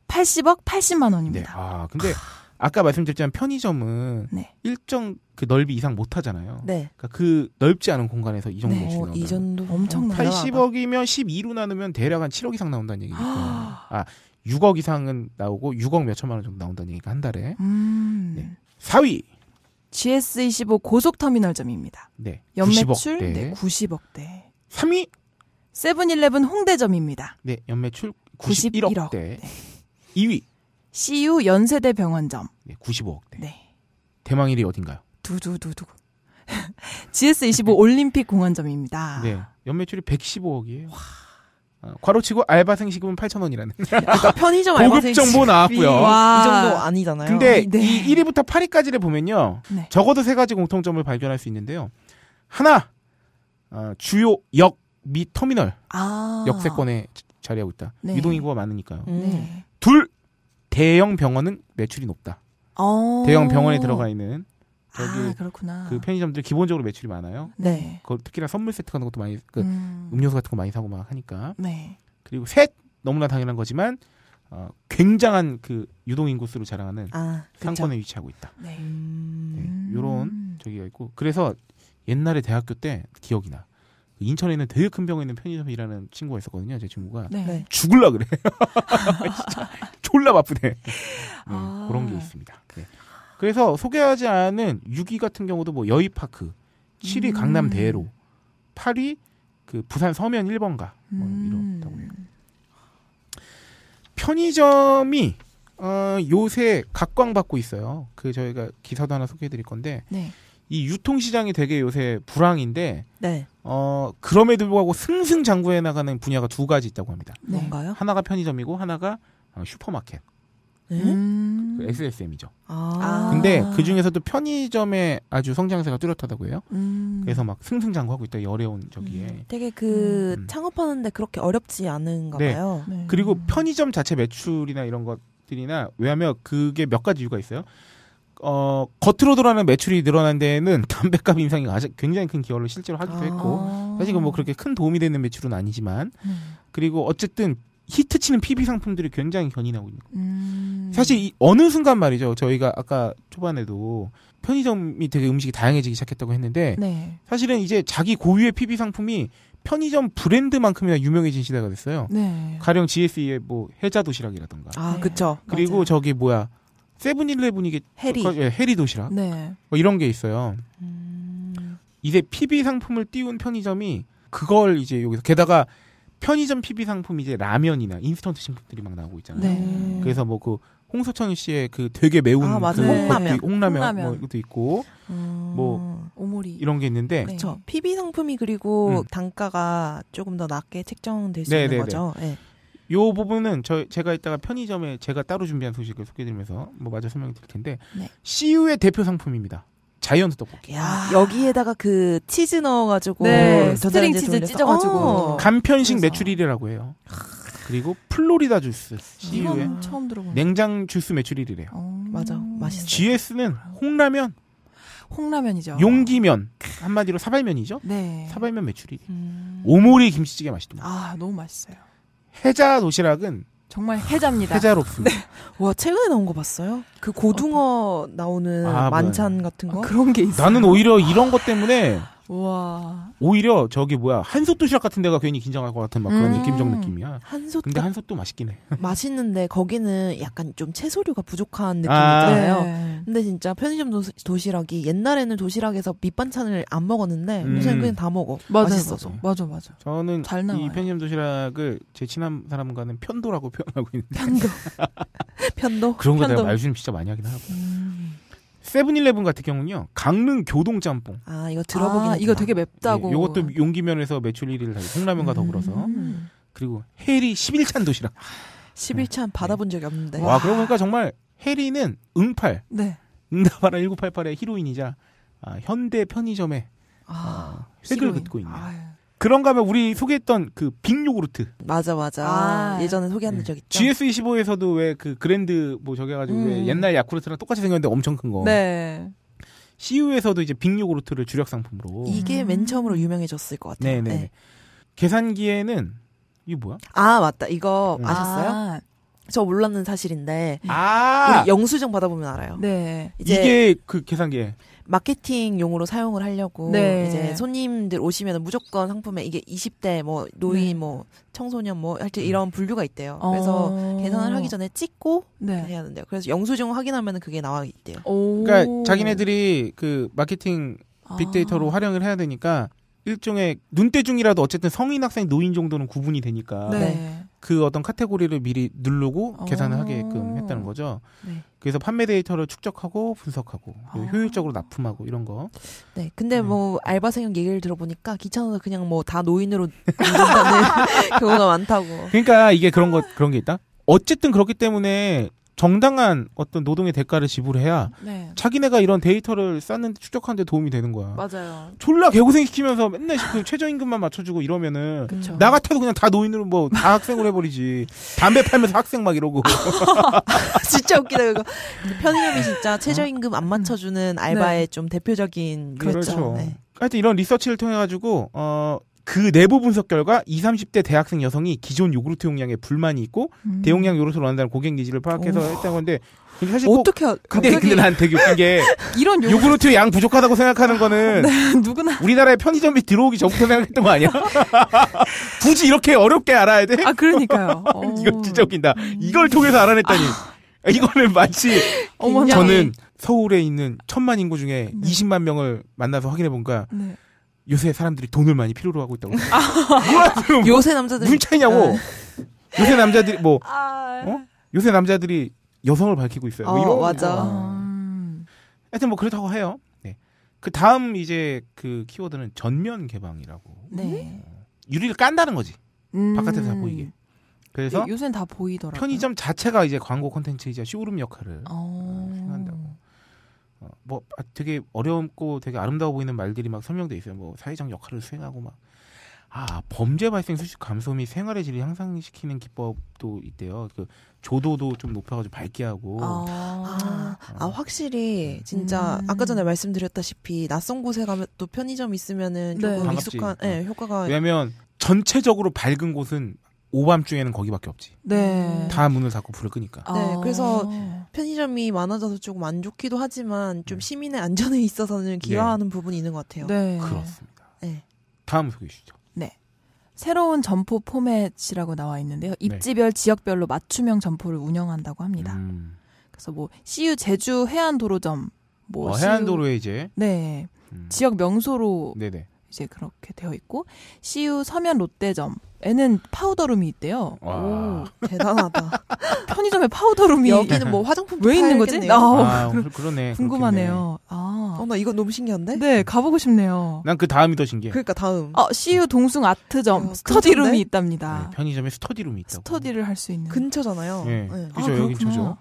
80억 80만 원입니다. 네. 아, 근데 아까 말씀드렸지만 편의점은 네. 일정 그 넓이 이상 못 하잖아요. 네. 그러니까 그 넓지 않은 공간에서 이 정도 네. 어, 이 정도 엄청 80억이면 12로 나누면 대략 한 7억 이상 나온다는 얘기니까. 아, 아 6억 이상은 나오고 6억 몇 천만 원 정도 나온다는 얘기가 한 달에. 음. 네. 4위. GS25 고속터미널점입니다. 네. 연매출 90억대. 네, 90억대. 3위. 세븐일레븐 홍대점입니다. 네, 연매출 91억대. 91억. 네. 2위. CU 연세대 병원점. 네, 95억대. 네. 대망 1위 어딘가요? 두두두두. GS25 *laughs* 올림픽 공원점입니다. 네. 연매출이 115억이에요. 와. 어, 과로치고 알바생 시급은 8,000원이라는. 아까 *laughs* 그러니까 편의점 알바생 고급 정보 나왔고요. 와. 이 정도 아니잖아요. 근데 네. 이 1위부터 8위까지를 보면요. 네. 적어도 세 가지 공통점을 발견할 수 있는데요. 하나, 어, 주요 역 및 터미널. 아. 역세권에 자리하고 있다. 네. 유동인구가 많으니까요. 음. 둘, 대형 병원은 매출이 높다. 어. 대형 병원에 들어가 있는 저기 아, 그렇구나. 그 편의점들 기본적으로 매출이 많아요. 네. 그 특히나 선물 세트 같은 것도 많이 그 음. 음료수 같은 거 많이 사고 막 하니까. 네. 그리고 셋 너무나 당연한 거지만 어, 굉장한 그 유동 인구수로 자랑하는 아, 상권에 위치하고 있다. 네. 네. 음. 요런 저기가 있고 그래서 옛날에 대학교 때 기억이 나. 그 인천에 있는 되게 큰 병원에 있는 편의점에 일하는 친구가 있었거든요. 제 친구가 네. 네. 죽을라 그래. *laughs* 졸라 바쁘대 네, 아~ 그런 게 있습니다. 네. 그래서 소개하지 않은 6위 같은 경우도 뭐 여의파크, 7위 음. 강남대로, 8위 그 부산 서면 1번가 뭐 음. 이렇다고 해요. 편의점이 어, 요새 각광받고 있어요. 그 저희가 기사도 하나 소개해드릴 건데 네. 이 유통시장이 되게 요새 불황인데 네. 어, 그럼에도 불구하고 승승장구해 나가는 분야가 두 가지 있다고 합니다. 뭔가요? 하나가 편의점이고 하나가 어, 슈퍼마켓. 음? 그 SSM이죠. 아. 근데 그 중에서도 편의점에 아주 성장세가 뚜렷하다고 해요. 음. 그래서 막 승승장구하고 있다 이 어려운 저기에. 음. 되게 그 음. 창업하는데 그렇게 어렵지 않은가 네. 봐요. 네. 그리고 음. 편의점 자체 매출이나 이런 것들이나 왜냐하면 그게 몇 가지 이유가 있어요. 어, 겉으로 드러나는 매출이 늘어난 데에는 담배값 인상이 아주 굉장히 큰 기여를 실제로 하기도 아. 했고 사실 뭐 그렇게 큰 도움이 되는 매출은 아니지만 음. 그리고 어쨌든 히트치는 PB 상품들이 굉장히 견인하고 있는 거예요. 음... 사실 이 어느 순간 말이죠. 저희가 아까 초반에도 편의점이 되게 음식이 다양해지기 시작했다고 했는데 네. 사실은 이제 자기 고유의 PB 상품이 편의점 브랜드만큼이나 유명해진 시대가 됐어요. 네. 가령 GSE의 뭐 해자 도시락이라던가. 아, 네. 그쵸. 그리고 맞아요. 저기 뭐야. 세븐일레븐 이게 해리. 예, 해리 도시락. 네. 뭐 이런 게 있어요. 음... 이제 PB 상품을 띄운 편의점이 그걸 이제 여기서 게다가 편의점 PB 상품 이제 라면이나 인스턴트 식품들이 막 나오고 있잖아요. 네. 그래서 뭐 그홍소천 씨의 그 되게 매운 아, 그 홍라면, 홍라면, 홍라면 뭐 이것도 있고 음... 뭐 오모리 이런 게 있는데 네. 그렇 PB 상품이 그리고 음. 단가가 조금 더 낮게 책정될 수 네, 있는 네, 거죠. 네. 요 부분은 저 제가 이따가 편의점에 제가 따로 준비한 소식을 소개드리면서 뭐 마저 설명드릴 텐데 CU의 대표 상품입니다. 자이언트 떡볶이. 야. 아, 여기에다가 그 치즈 넣어가지고 네, 네 스트링 치즈 돌려서. 찢어가지고 어. 간편식 그래서. 메추리라고 해요. 그리고 플로리다 주스. 이 u 에 처음 들어본. 냉장 주스 메추리래요. 어. 맞아, 맛있어. GS는 홍라면. 홍라면이죠. 용기면 한마디로 사발면이죠. 네. 사발면 메추리. 음. 오모리 김치찌개 맛있더만. 아 너무 맛있어요. 해자 도시락은 정말 해자입니다. 해자롭습 네. 와 최근에 나온 거 봤어요? 그 고등어 나오는 아, 뭐. 만찬 같은 거 아, 그런 게있어 나는 오히려 이런 것 때문에 우와. 오히려 저기 뭐야 한솥 도시락 같은 데가 괜히 긴장할 것 같은 막 그런 음~ 느낌적 느낌이야. 한솥. 근데 한솥도 맛있긴 해. *laughs* 맛있는데 거기는 약간 좀 채소류가 부족한 느낌이잖아요. 아~ 네. 근데 진짜 편의점 도시, 락이 옛날에는 도시락에서 밑반찬을 안 먹었는데 음. 요새는 그냥 다 먹어. 맞아요, 맛있어서. 맞아 맞아. 저는 이 편의점 도시락을 제 친한 사람과는 편도라고 *laughs* 표현하고 있는데. 편도. *laughs* 편도. 그런 거 편도. 내가 말씀 진짜 많이 하긴 하고. 음. 세븐일레븐 같은 경우는요. 강릉 교동 짬뽕. 아 이거 들어보긴 아, 이거 되게 맵다고. 예, 이것도 용기면에서 매출 1위를 달리 홍라면과 더불어서 음. 그리고 해리 11찬 도시락. 11찬 아, 네. 받아본 네. 적이 없는데. 와, 그러고 보니까 정말 해리는 응팔. 네. 응답하라 1988의 히로인이자 아, 현대 편의점에 아, 아, 획을 아, 긋고 있네요. 아유. 그런가 하면 우리 소개했던 그빅 요구르트. 맞아 맞아. 아, 예전에 소개한 네. 적 있죠. GS25에서도 왜 그 그랜드 뭐 저기 해 가지고 음. 옛날 야쿠르트랑 똑같이 생겼는데 엄청 큰 거. 네. CU에서도 이제 빅 요구르트를 주력 상품으로 이게 음. 맨 처음으로 유명해졌을 것 같아요. 네네. 네. 계산기에는 이게 뭐야? 아 맞다. 이거 음. 아셨어요? 아. 저 몰랐는 사실인데 아~ 우리 영수증 받아보면 알아요. 네. 이제 이게 그 계산기에 마케팅용으로 사용을 하려고 네. 이제 손님들 오시면 무조건 상품에 이게 20대 뭐 노인 네. 뭐 청소년 뭐 하여튼 네. 이런 분류가 있대요. 그래서 어. 계산을 하기 전에 찍고 네. 해야 된대요. 그래서 영수증 확인하면 그게 나와 있대요. 오. 그러니까 자기네들이 그 마케팅 아. 빅데이터로 아. 활용을 해야 되니까 일종의 눈대중이라도 어쨌든 성인 학생 노인 정도는 구분이 되니까 네. 네. 그 어떤 카테고리를 미리 누르고 어. 계산을 하게끔 하겠다는 음. 거죠. 네. 그래서 판매 데이터를 축적하고 분석하고 아. 효율적으로 납품하고 이런 거. 네. 근데 네. 뭐 알바생 얘기를 들어보니까 귀찮아서 그냥 뭐 다 노인으로 *laughs* 경우가 많다고. 그러니까 이게 그런 거 그런 게 있다. 어쨌든 그렇기 때문에 정당한 어떤 노동의 대가를 지불해야 네. 자기네가 이런 데이터를 쌓는 데 축적하는 데 도움이 되는 거야. 맞아요. 졸라 개고생 시키면서 맨날 그 최저임금만 맞춰주고 이러면은 그쵸. 나 같아도 그냥 다 노인으로 뭐 다 학생으로 해버리지. 담배 팔면서 학생 막 이러고. *laughs* 진짜 웃기다 그거. 그 편의점이 진짜 최저임금 안 맞춰주는 알바의 네. 좀 대표적인 그렇죠. 네. 하여튼 이런 리서치를 통해 가지고 어그 내부 분석 결과 20, 30대 대학생 여성이 기존 요구르트 용량에 불만이 있고 음. 대용량 요구르트를 원한다는 고객 니즈를 파악해서 오. 했다는 고하데 사실 어떻게 하, 근데, 근데 난 되게 웃긴 게 *laughs* 이런 요구르트, 요구르트 양 부족하다고 생각하는 거는 *laughs* 네, 누구나 우리나라에 편의점이 들어오기 전부터 생각했던 거 아니야? *laughs* 굳이 이렇게 어렵게 알아야 돼? 아 그러니까요. 어. 이거 진짜 웃긴다. 이걸 통해서 알아냈다니. 아. 이거는 마치 저는 서울에 있는 천만 인구 중에 네. 20만 명을 만나서 확인해 본가 네. 요새 사람들이 돈을 많이 필요로 하고 있다고. 아. 뭐야, 뭐 요새 남자들 이눈 차이냐고. 네. 요새 남자들이 뭐 아. 어? 요새 남자들이 여성을 밝히고 있어요. 뭐 어, 이런 맞아. 하여튼 뭐 그렇다고 해요. 네. 그 다음 이제 그 키워드는 전면 개방이라고. 네. 어, 유리를 깐다는 거지. 음... 바깥에서 다 보이게. 그래서 요새는 다 보이더라고요. 편의점 자체가 이제 광고 콘텐츠이자 쇼룸 역할을 어... 어 한다고. 어, 뭐 아, 되게 어렵고 되게 아름다워 보이는 말들이 막 설명돼 있어요. 뭐 사회적 역할을 수행하고 막 아, 범죄 발생 수식 감소 및 생활의 질을 향상시키는 기법도 있대요. 그 조도도 좀 높여가지고 밝게 하고. 아. 아, 아, 어. 아 확실히 네. 진짜 음. 아까 전에 말씀드렸다시피 낯선 곳에 가면 또 편의점 있으면은 네. 조금 네. 익숙한 예, 네, 효과가. 왜냐면 전체적으로 밝은 곳은 오밤중에는 거기밖에 없지. 네. 다 문을 닫고 불을 끄니까. 네. 아. 그래서 편의점이 많아져서 조금 안 좋기도 하지만 좀 음. 시민의 안전에 있어서는 예. 기여하는 네. 부분이 있는 것 같아요. 네. 그렇습니다. 네. 다음 소개해 주시죠. 네. 새로운 점포 포맷이라고 나와 있는데요. 네. 입지별 지역별로 맞춤형 점포를 운영한다고 합니다. 음. 그래서 뭐 CU 제주 해안 도로점 뭐 어, 해안 도로에 이제 네. 음. 지역 명소로 네네. 이제 그렇게 되어 있고 CU 서면 롯데점에는 파우더룸이 있대요. 와. 오, 대단하다. 편의점에 파우더룸이 여기는 뭐 화장품 왜 있는 거지? 아, 아 그러네. 궁금하네요. 그렇겠네. 아, 어, 나 이거 너무 신기한데? 네, 가보고 싶네요. 난 그 다음이 더 신기해. 그러니까 다음. 아, 어, CU 동숭 아트점 어, 스터디룸이 있답니다. 네, 편의점에 스터디룸이 있다고. 스터디를 할 수 있는 근처잖아요. 네, 네. 아, 그죠 아, 여기 근처죠.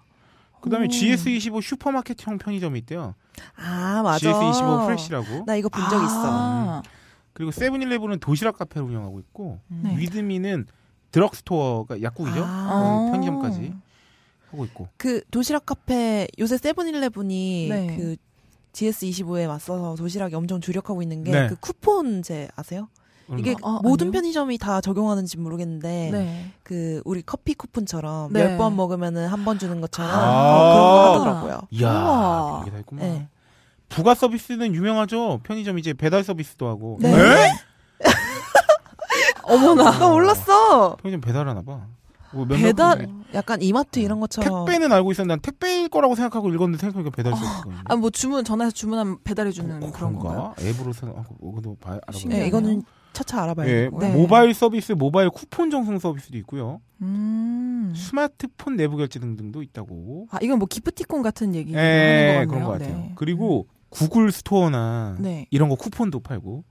그다음에 GS25 슈퍼마켓형 편의점이 있대요. 아 맞아. GS25 프레시라고. 나 이거 본적 아~ 있어. 음. 그리고 세븐일레븐은 도시락 카페를 운영하고 있고 음. 네. 위드미는 드럭스토어가 약국이죠. 아~ 어, 편의점까지 하고 있고. 그 도시락 카페 요새 세븐일레븐이 네. 그 GS25에 맞서서 도시락이 엄청 주력하고 있는 게그 네. 그 쿠폰제 아세요? 이게 아, 모든 아니요? 편의점이 다 적용하는지 모르겠는데 네. 그 우리 커피 쿠폰처럼 네. 10번 먹으면은 한 번 주는 것처럼 아~ 그런 거 하더라고요. 이야, 이게 다 있구만. 네. 부가 서비스는 유명하죠. 편의점 이제 배달 서비스도 하고. 네? 네? *laughs* 어머나. 어. 나 몰랐어. 편의점 배달하나 봐. 뭐 배달 약간 이마트 이런 것처럼 택배는 알고 있었는데 택배일 거라고 생각하고 읽었는데 생각해보니까 배달 아, 서비스. 아뭐 주문 전화해서 주문하면 배달해 주는 어, 그런 건가? 앱으로 생각하고 이것도 봐야 알아봐야. 네, 이거는 차차 알아봐야 네, 네. 모바일 서비스, 모바일 쿠폰 정성 서비스도 있고요. 음. 스마트폰 내부 결제 등등도 있다고. 아, 이건 뭐 기프티콘 같은 얘기 네, 요 그런 것 같아요. 네. 그리고 음. 구글 스토어나 네. 이런 거 쿠폰도 팔고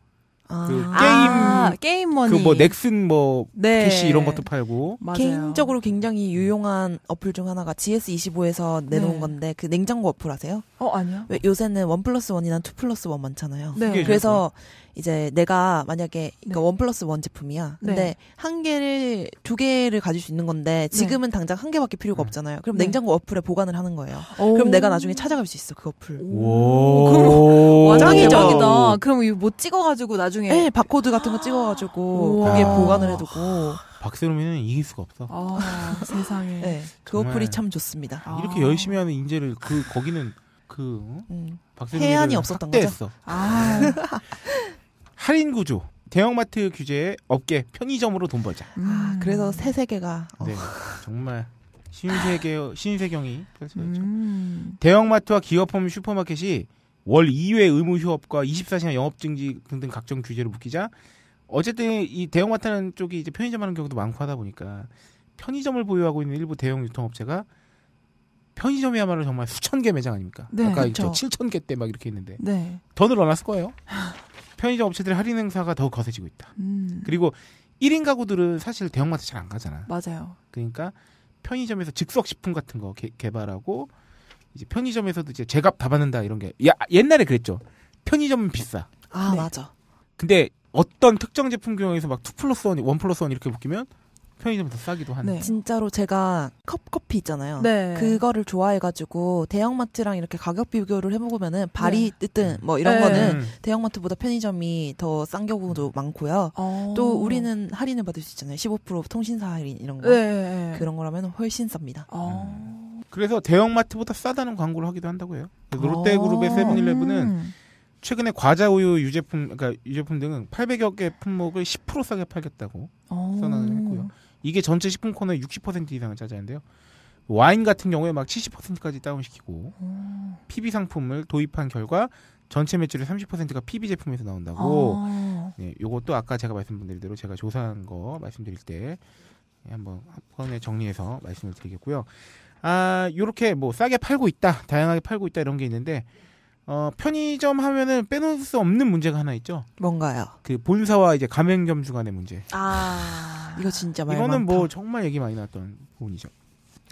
아. 그 게임 아, 게임 그 뭐 머니 그 뭐 넥슨 뭐 네. 캐시 이런 것도 팔고 맞아요. 개인적으로 굉장히 유용한 어플 중 하나가 GS25에서 내놓은 네. 건데 그 냉장고 어플 아세요? 어 아니요. 요새는 원 플러스 원이나 투 플러스 원 많잖아요. 네. 그래서 이제 내가 만약에 그러니까 네. 원 플러스 원 제품이야. 네. 근데 네. 한 개를 두 개를 가질 수 있는 건데 네. 지금은 네. 당장 한 개밖에 필요가 네. 없잖아요. 그럼 냉장고 어플에 보관을 하는 거예요. 오. 그럼 내가 나중에 찾아갈 수 있어 그 어플. 와 짱이죠. 다 그럼 이거 뭐 찍어가지고 나중에 네, 바코드 같은 거 찍어가지고 거기에 보관을 해두고. 아. 박세롬이는 이길 수가 없어. 아, 세상에. 네, 그 어플이 참 좋습니다. 아. 이렇게 열심히 하는 인재를 그 거기는 그 어? 음. 박세롬이 해안이 없었던 삭대했어. 거죠. 아. 할인 구조, 대형마트 규제에 업계 편의점으로 돈 벌자. 음. 아, 그래서 새 세계가 어. 네, 정말 신세계 신세경이 펼쳐졌죠. 음. 대형마트와 기업품 슈퍼마켓이 월 2회 의무 휴업과 24시간 영업 증지 등등 각종 규제를 묶이자 어쨌든 이 대형마트는 쪽이 이제 편의점 하는 경우도 많고 하다 보니까 편의점을 보유하고 있는 일부 대형 유통업체가 편의점이야말로 정말 수천 개 매장 아닙니까? 네, 아까 그쵸. 7천 개 때 막 이렇게 했는데 네. 더 늘어났을 거예요. *laughs* 편의점 업체들의 할인 행사가 더 거세지고 있다. 음. 그리고 1인 가구들은 사실 대형마트 잘 안 가잖아. 맞아요. 그러니까 편의점에서 즉석 식품 같은 거 개, 발하고 이제 편의점에서도 이제 제값 다 받는다 이런 게 야, 옛날에 그랬죠. 편의점은 비싸. 아, 네. 맞아. 근데 어떤 특정 제품 경우에서 막투 플러스 원, 원 플러스 원 이렇게 묶이면 편의점에서 싸기도 하는. 네. 진짜로 제가 컵커피 있잖아요. 네. 그거를 좋아해가지고 대형마트랑 이렇게 가격 비교를 해보면은 발이 네. 뜨든 뭐 네. 이런 네. 거는 음. 대형마트보다 편의점이 더 싼 경우도 많고요. 어. 또 우리는 할인을 받을 수 있잖아요. 15% 통신사 할인 이런 거 네, 네, 그런 거라면 훨씬 쌉니다. 어. 음. 그래서 대형마트보다 싸다는 광고를 하기도 한다고 해요. 롯데그룹의 어. 세븐일레븐은 음. 최근에 과자 우유 유제품 그러니까 유제품 등은 800여 개 품목을 10% 싸게 팔겠다고 어. 선언을 했고요. 이게 전체 식품 코너의 60% 이상을 차지하는데요. 와인 같은 경우에 막 70%까지 다운시키고 음. PB 상품을 도입한 결과 전체 매출의 30%가 PB 제품에서 나온다고. 아. 예, 요것도 아까 제가 말씀드린 대로 제가 조사한 거 말씀드릴 때 예, 한번 한 번에 정리해서 말씀을 드리겠고요. 아, 요렇게 뭐 싸게 팔고 있다, 다양하게 팔고 있다 이런 게 있는데 어, 편의점 하면은 빼놓을 수 없는 문제가 하나 있죠. 뭔가요? 그 본사와 이제 가맹점수 간의 문제. 아, 이거 진짜 말 이거는 뭐 많다. 뭐 정말 얘기 많이 나왔던 부분이죠.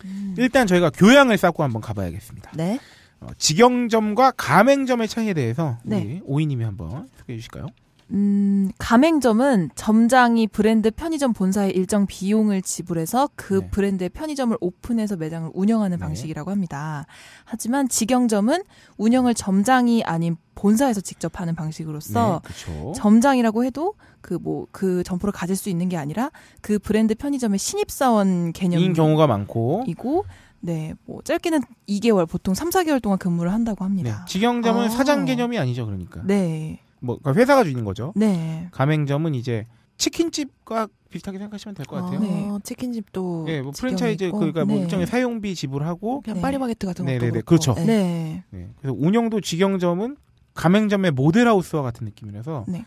음. 일단 저희가 교양을 쌓고 한번 가봐야겠습니다. 네. 어, 직영점과 가맹점의 차이에 대해서 네. 우리 오이님이 한번 소개해 주실까요? 음, 가맹점은 점장이 브랜드 편의점 본사에 일정 비용을 지불해서 그 네. 브랜드의 편의점을 오픈해서 매장을 운영하는 네. 방식이라고 합니다. 하지만 직영점은 운영을 점장이 아닌 본사에서 직접 하는 방식으로서 네, 점장이라고 해도 그 뭐그 뭐 그 점포를 가질 수 있는 게 아니라 그 브랜드 편의점의 신입 사원 개념인 경우가 많고 이고 네, 뭐 짧게는 2개월 보통 3, 4개월 동안 근무를 한다고 합니다. 네, 직영점은 아. 사장 개념이 아니죠, 그러니까. 네. 뭐 그러니까 회사가 주인 거죠. 네. 가맹점은 이제 치킨집과 비슷하게 생각하시면 될것 아, 같아요. 아, 네. 치킨집도 예, 네, 뭐 프랜차이즈 있고. 그러니까 뭐 네. 일종의 사용비 지불하고 그냥 네. 파리바게트 같은 것도 네네네 그렇죠. 네. 네. 그래서 운영도 직영점은 가맹점의 모델하우스와 같은 느낌이라서 네.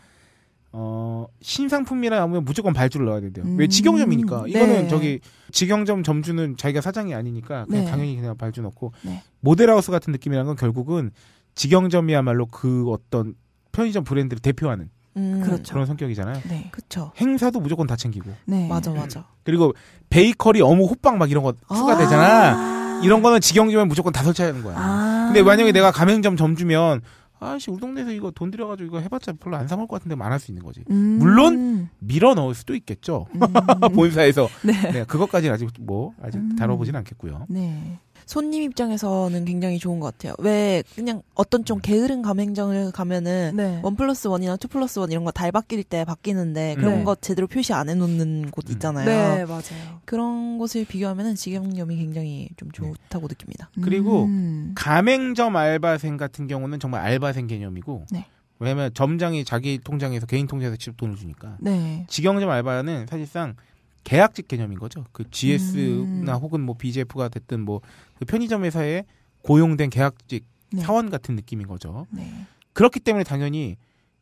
어, 신상품이라 하면 무조건 발주를 넣어야 돼요. 음. 왜 직영점이니까 이거는 저기 직영점 점주는 자기가 사장이 아니니까 그냥 당연히 그냥 발주 넣고 모델하우스 같은 느낌이라는 건 결국은 직영점이야말로 그 어떤 편의점 브랜드를 대표하는 음, 그렇죠. 그런 성격이잖아요. 네. 그렇죠. 행사도 무조건 다 챙기고. 네. 맞아 맞아. 음. 그리고 베이커리 어묵 호빵 막 이런 거 아. 추가되잖아. 이런 거는 직영점에 무조건 다 설치하는 거야. 아~ 근데 만약에 내가 가맹점 점주면 아씨 우리 동네에서 이거 돈 들여가지고 이거 해봤자 별로 안 사먹을 것 같은데 말할수 뭐 있는 거지. 음~ 물론 밀어 넣을 수도 있겠죠. 음~ *laughs* 본사에서 네. 네. 그것까지는 아직 뭐 아직 음. 다뤄보진 않겠고요. 네. 손님 입장에서는 굉장히 좋은 것 같아요. 왜 그냥 어떤 좀 게으른 가맹점을 가면은 네. 원 플러스 원이나 투 플러스 원 이런 거 달 바뀔 때 바뀌는데 네. 그런 네. 거 제대로 표시 안 해놓는 곳 음. 있잖아요. 네 맞아요. 그런 곳을 비교하면은 직영점이 굉장히 좀 네. 좋다고 네. 느낍니다. 그리고 음. 가맹점 알바생 같은 경우는 정말 알바생 개념이고. 네. 왜냐면 점장이 자기 통장에서 개인 통장에서 직접 돈을 주니까. 네. 직영점 알바는 사실상 계약직 개념인 거죠. 그 GS나 음. 혹은 뭐 BGF가 됐든 뭐그 편의점 회사에 고용된 계약직 네. 사원 같은 느낌인 거죠. 네. 그렇기 때문에 당연히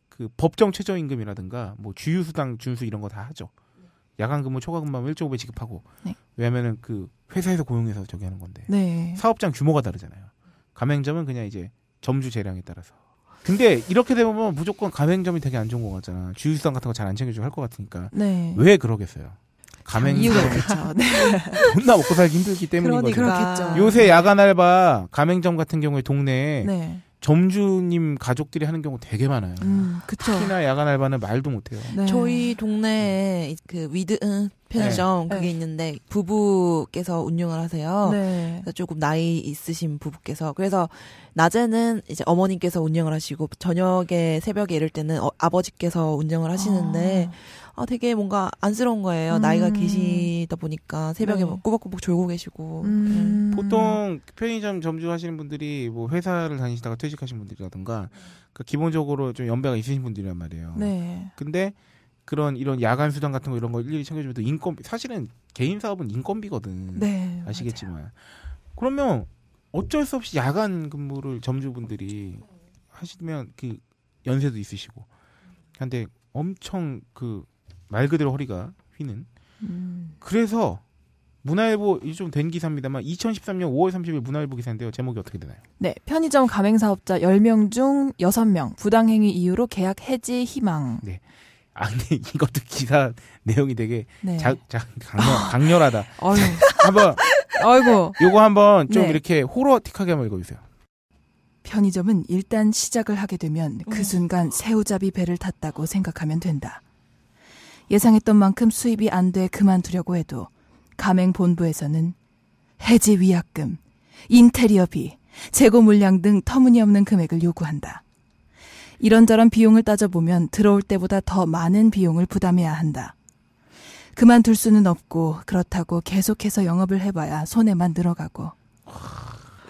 그 법정 최저임금이라든가 뭐 주휴수당 준수 이런 거 다 하죠. 야간 근무 초과 근무하면 1.5배 지급하고 네. 왜냐면은 그 회사에서 고용해서 저기 하는 건데 네. 사업장 규모가 다르잖아요. 가맹점은 그냥 이제 점주 재량에 따라서. 근데 이렇게 되면 무조건 가맹점이 되게 안 좋은 것 같잖아. 주휴수당 같은 거 잘 안 챙겨주고 할 것 같으니까. 네. 왜 그러겠어요? 가맹 이유 그렇죠. *laughs* 네. 존나 먹고 살기 힘들기 때문인 그러니 거죠. 요새 야간 알바 가맹점 같은 경우에 동네에 네. 점주님 가족들이 하는 경우 되게 많아요. 음, 특히나 야간 알바는 말도 못해요. 네. 저희 동네에 네. 그위드 응, 편의점 네. 그게 네. 있는데 부부께서 운영을 하세요. 네. 그래서 조금 나이 있으신 부부께서 그래서 낮에는 이제 어머님께서 운영을 하시고 저녁에 새벽에 이럴 때는 어, 아버지께서 운영을 하시는데 아. 아 되게 뭔가 안쓰러운 거예요. 음. 나이가 계시다 보니까 새벽에 네. 꾸벅꾸벅 졸고 계시고. 음. 네. 보통 편의점 점주하시는 분들이 뭐 회사를 다니시다가 퇴직하신 분들이라든가 그러니까 기본적으로 좀 연배가 있으신 분들이란 말이에요. 네. 근데 그런 이런 야간 수당 같은 거 이런 거 일일이 챙겨주면 또 인건비 사실은 개인 사업은 인건비거든. 네, 아시겠지만 맞아요. 그러면 어쩔 수 없이 야간 근무를 점주분들이 하시면 그 연세도 있으시고 근데 엄청 그말 그대로 허리가 휘는. 음. 그래서 문화일보 좀된 기사입니다만 2013년 5월 30일 문화일보 기사인데요. 제목이 어떻게 되나요? 네. 편의점 가맹 사업자 10명 중 6명 부당 행위 이유로 계약 해지 희망. 네. 아 근데 이것도 기사 내용이 되게 네. 자, 자, 강렬, 하다 *laughs* 한번 아이고. 요거 한번 좀 네. 이렇게 호러틱하게 한번 읽어 주세요. 편의점은 일단 시작을 하게 되면 그 음. 순간 새우잡이 배를 탔다고 생각하면 된다. 예상했던 만큼 수입이 안 돼 그만두려고 해도 가맹본부에서는 해지 위약금, 인테리어비, 재고 물량 등 터무니없는 금액을 요구한다. 이런저런 비용을 따져보면 들어올 때보다 더 많은 비용을 부담해야 한다. 그만둘 수는 없고 그렇다고 계속해서 영업을 해봐야 손에만 늘어가고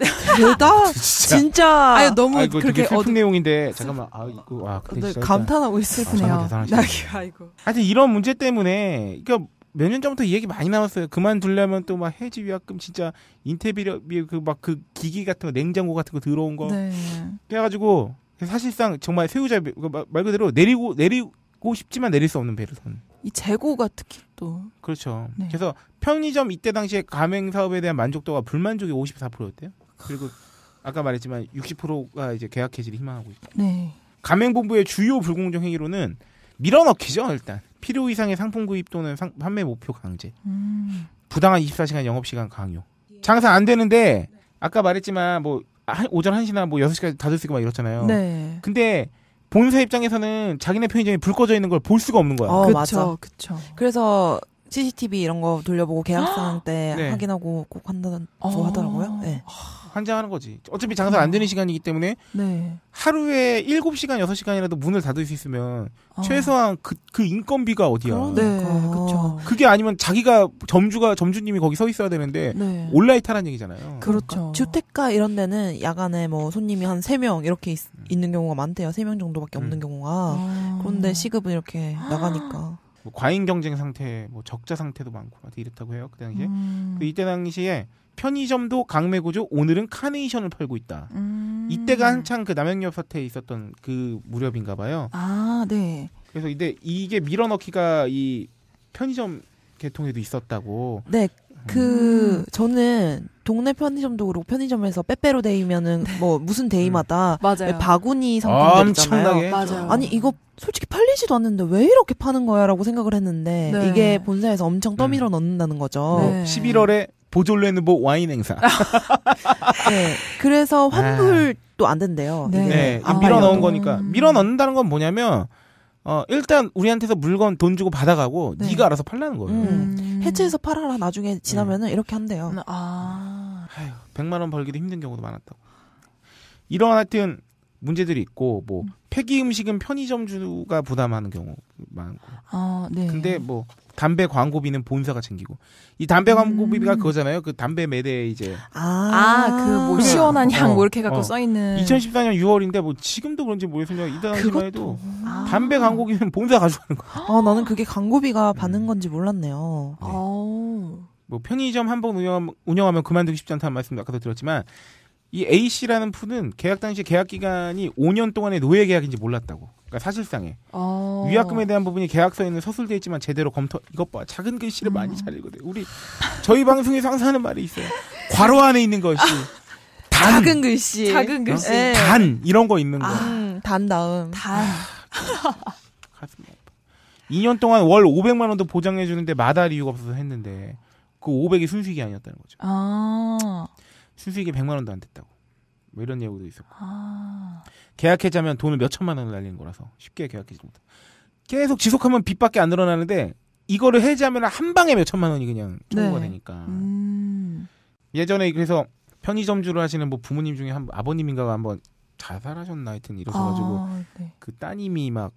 대단 *laughs* 진짜. 진짜. 아 너무 아이고, 그렇게 슬픈 얻... 내용인데 잠깐만 아 이거 아 근데 감탄하고 있을뿐이야. 아, 나기 아이고. 하여튼 이런 문제 때문에 그러니까 몇년 전부터 얘기 많이 나왔어요. 그만둘려면 또 막 해지 위약금 진짜 인테리어 비 그막 그 기기 같은 거 냉장고 같은 거 들어온 거 네. 그래가지고 사실상 정말 세우자 그 말 그대로 내리고 내리고 싶지만 내릴 수 없는 배로선. 이 재고가 특히 또 그렇죠. 네. 그래서 편의점 이때 당시에 가맹 사업에 대한 만족도가 불만족이 54%였대요. 그리고 아까 말했지만 60%가 이제 계약 해지를 희망하고 있고. 네. 가맹본부의 주요 불공정 행위로는 밀어넣기죠 일단 필요 이상의 상품 구입 또는 상, 판매 목표 강제, 음. 부당한 24시간 영업 시간 강요. 장사 안 되는데 아까 말했지만 뭐 오전 1시나 뭐 6시까지 닫을 수있고 막 이렇잖아요. 네. 근데 본사 입장에서는 자기네 편의점이 불 꺼져 있는 걸 볼 수가 없는 거야. 어, 그쵸, 맞아. 그쵸. 그래서 CCTV 이런 거 돌려보고 계약상 때 *gasps* 네. 확인하고 꼭 한다고 아~ 하더라고요. 네. 아, 환장하는 거지. 어차피 장사 안 되는 시간이기 때문에 네. 하루에 7시간, 6시간이라도 문을 닫을 수 있으면 아. 최소한 그, 그 인건비가 어디야. 그 네, 그렇죠. 그게 아니면 자기가 점주가 점주님이 거기 서 있어야 되는데 네. 온라인타는 얘기잖아요. 그렇죠. 그러니까. 주택가 이런 데는 야간에 뭐 손님이 한 3명 이렇게 있, 음. 는 경우가 많대요. 3명 정도밖에 없는 음. 경우가. 아. 그런데 시급은 이렇게 아. 나가니까. 뭐 과잉 경쟁 상태, 뭐 적자 상태도 많고 이렇다고 해요. 그 당시에 음. 그 이때 당시에 편의점도 강매 구조, 오늘은 카네이션을 팔고 있다. 음. 이때가 한창 그남양유 사태에 있었던 그 무렵인가 봐요. 아, 네. 그래서 이제 이게 밀어넣기가 이 편의점 계통에도 있었다고. 네, 그 음. 저는 동네 편의점도 그렇고 편의점에서 빼빼로 데이면은 네. 뭐 무슨 데이마다 음. 맞아요. 바구니 상품들 아, 있잖아요. 맞아요. 아니 이거 솔직히 팔리지도 않는데 왜 이렇게 파는 거야라고 생각을 했는데 네. 이게 본사에서 엄청 떠밀어 네. 넣는다는 거죠. 네. 11월에 뭐 보졸레누보 뭐 와인 행사. *laughs* 네. 그래서 환불도 안 된대요. 네. 네. 안 아, 밀어 넣은 네. 거니까 음. 밀어 넣는다는 건 뭐냐면 어, 일단 우리한테서 물건 돈 주고 받아가고 네. 가 알아서 팔라는 거예요. 음. 음. 해체해서 팔아라. 나중에 지나면은 네. 이렇게 한대요. 음, 아. 아휴, 100만 원 벌기도 힘든 경우도 많았다고. 이런 하여튼 문제들이 있고 뭐 음. 폐기 음식은 편의점 주가 부담하는 경우 많고. 아, 네. 근데 뭐 담배 광고비는 본사가 챙기고 이 담배 음. 광고비가 음. 그거잖아요. 그 담배 매대 에 이제 아 그뭐 아, 아 그 뭐 네. 시원한 향뭐 어, 뭐 이렇게 해 어. 갖고 어. 써 있는 2014년 6월인데 뭐 지금도 그런지 모르겠습니다. 이단지만 해도 아. 담배 광고비는 *laughs* 본사 가져가는 거. 아 나는 그게 광고비가 받는 음. 건지 몰랐네요. 네. 아. 뭐 편의점 한 번 운영 운영하면 그만두기 쉽지 않다는 말씀 아까도 들었지만 이 A 씨라는 푼은 계약 당시 계약 기간이 5년 동안의 노예 계약인지 몰랐다고. 그러니까 사실상에 어... 위약금에 대한 부분이 계약서에는 서술돼 있지만 제대로 검토 이것 봐 작은 글씨를 음... 많이 잘 읽거든. 우리 저희 방송에서 항상 하는 말이 있어요. 괄호 안에 있는 것이 아. 단, 작은 글씨, 작은 글씨, 어? 네. 단 이런 거 있는 거. 아, 단 다음 단. 아, 그 가슴 아파. 2년 동안 월 500만 원도 보장해 주는데 마다할 이유가 없어서 했는데 그 500이 순수익이 아니었다는 거죠. 아. 순수익이 100만 원도 안 됐다고. 뭐 이런 예우도 있었고. 아... 계약해자면 돈을 몇 천만 원을 날리는 거라서 쉽게 계약해지 못해. 계속 지속하면 빚밖에 안 늘어나는데 이거를 해지하면 한 방에 몇 천만 원이 그냥 청구가 네. 되니까. 음... 예전에 그래서 편의점주를 하시는 뭐 부모님 중에 한 아버님인가가 한번 자살하셨나 하여튼 이러셔가지고 아, 네. 그 따님이 막그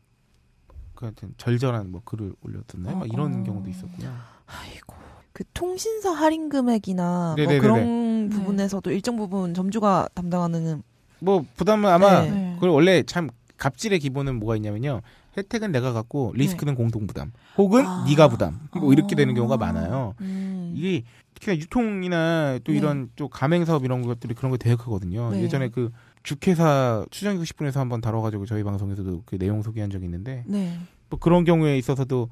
하여튼 절절한 뭐 글을 올렸던나요 어, 막 이런 어... 경우도 있었고요. 아이고 그 통신사 할인 금액이나 뭐 네네네네. 뭐 그런 네. 부분에서도 일정 부분 점주가 담당하는 뭐 부담은 아마 네. 네. 그걸 원래 참 갑질의 기본은 뭐가 있냐면요. 혜택은 내가 갖고 리스크는 네. 공동 부담 혹은 아. 네가 부담 뭐 이렇게 되는 경우가 아. 많아요. 음. 이게 특히나 유통이나 또 네. 이런 좀 가맹 사업 이런 것들이 그런 걸대역하거든요 네. 예전에 그 주회사 추정기구 10분에서 한번 다뤄가지고 저희 방송에서도 그 내용 소개한 적이 있는데 뭐 그런 경우에 있어서도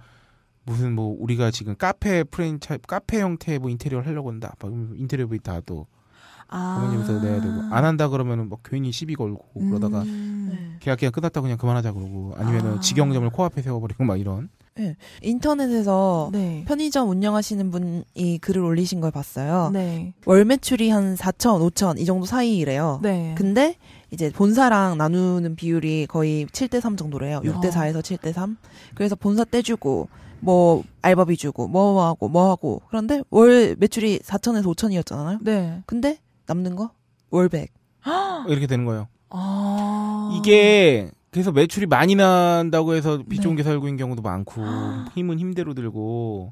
무슨 뭐 우리가 지금 카페 프랜차이 카페 형태의 뭐 인테리어를 하려고 한다. 막 뭐 인테리어비 다또 부모님에서 아. 내야 되고 안 한다 그러면은 막 괜히 시비 걸고 음. 그러다가 네. 계약 기간 끝났다 그냥 그만하자 그러고 아니면은 아. 직영점을 코앞에 세워버리고 막 이런. 네. 인터넷에서 네. 편의점 운영하시는 분이 글을 올리신 걸 봤어요. 네. 월 매출이 한 4천, 5천 이 정도 사이래요. 네. 근데 이제 본사랑 나누는 비율이 거의 7대 3 정도래요. 6대 4에서 아. 7대 3. 그래서 본사 떼주고 뭐 알바비 주고 뭐 하고 뭐 하고 그런데 월 매출이 4천에서 5천이었잖아요. 네. 근데 남는 거 월백. 아. 이렇게 되는 거예요. 아... 이게 그래서 매출이 많이 난다고 해서 비종계 네. 살구인 경우도 많고 아. 힘은 힘대로 들고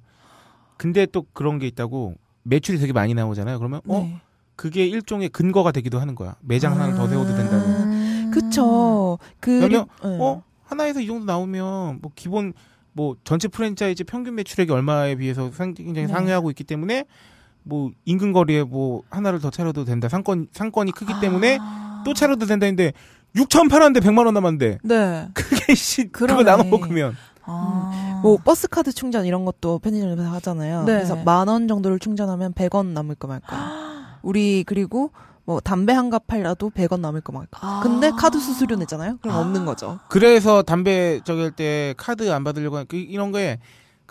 근데 또 그런 게 있다고 매출이 되게 많이 나오잖아요. 그러면 어? 네. 어 그게 일종의 근거가 되기도 하는 거야. 매장 하나를 더 세워도 된다는. 음. 그쵸. 그 그러면 네. 어 하나에서 이 정도 나오면 뭐 기본 뭐 전체 프랜차이즈 평균 매출액이 얼마에 비해서 굉장히 네. 상회하고 있기 때문에 뭐 인근 거리에 뭐 하나를 더 차려도 된다. 상권 상권이 크기 때문에 아. 또 차려도 된다 했는데 6천 팔았는데 100만 원 남았는데. 네. 그게 씨 그러네. 나눠 먹으면 아... 음. 뭐 버스 카드 충전 이런 것도 편의점에서 하잖아요. 네. 그래서 만 원 정도를 충전하면 100원 남을까 말까. 아. 우리 그리고 뭐 담배 한갑 팔라도 100원 남을 거 막. 아~ 근데 카드 수수료 냈잖아요 그럼 아~ 없는 거죠. 그래서 담배 저기 할 때 카드 안 받으려고 하니까 그 이런 거에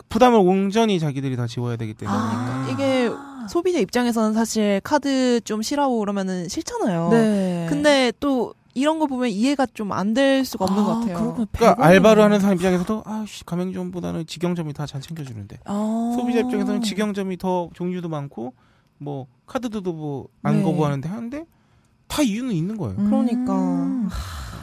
부담을 온전히 자기들이 다 지워야 되기 때문에. 아~ 그러니까 이게 소비자 입장에서는 사실 카드 좀 싫어하고 그러면은 싫잖아요. 네. 근데 또 이런 거 보면 이해가 좀 안 될 수가 없는 아, 것 같아요. 그러니까 알바를 하는 사람 입장에서도 아씨 가맹점보다는 직영점이 다 잘 챙겨주는데 아~ 소비자 입장에서는 직영점이 더 종류도 많고 뭐 카드도 뭐안 네. 거부하는데 하는데 다 이유는 있는 거예요. 음. 그러니까.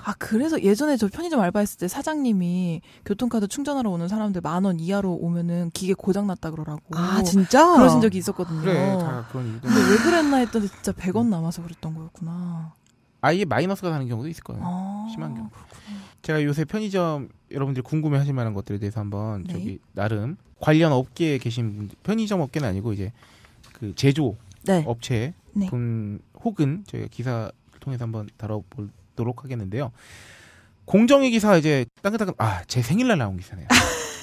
아, 그래서 예전에 저 편의점 알바했을 때 사장님이 교통카드 충전하러 오는 사람들 만 원 이하로 오면은 기계 고장났다 그러라고. 아, 진짜? 그러신 적이 있었거든요. 그래, 다 그런 이유 근데 왜 그랬나 했더니 진짜 100원 남아서 그랬던 거였구나. 아예 마이너스가 가는 경우도 있을 거예요. 아, 심한 경우. 그렇구나. 제가 요새 편의점 여러분들이 궁금해 하실 만한 것들에 대해서 한번 네? 저기 나름 관련 업계에 계신 분들, 편의점 업계는 아니고 이제 그 제조 네. 업체 네. 분 혹은 저희가 기사를 통해서 한번 다뤄보도록 하겠는데요. 공정위 기사 이제 따끈따끈 아제 생일날 나온 기사네요.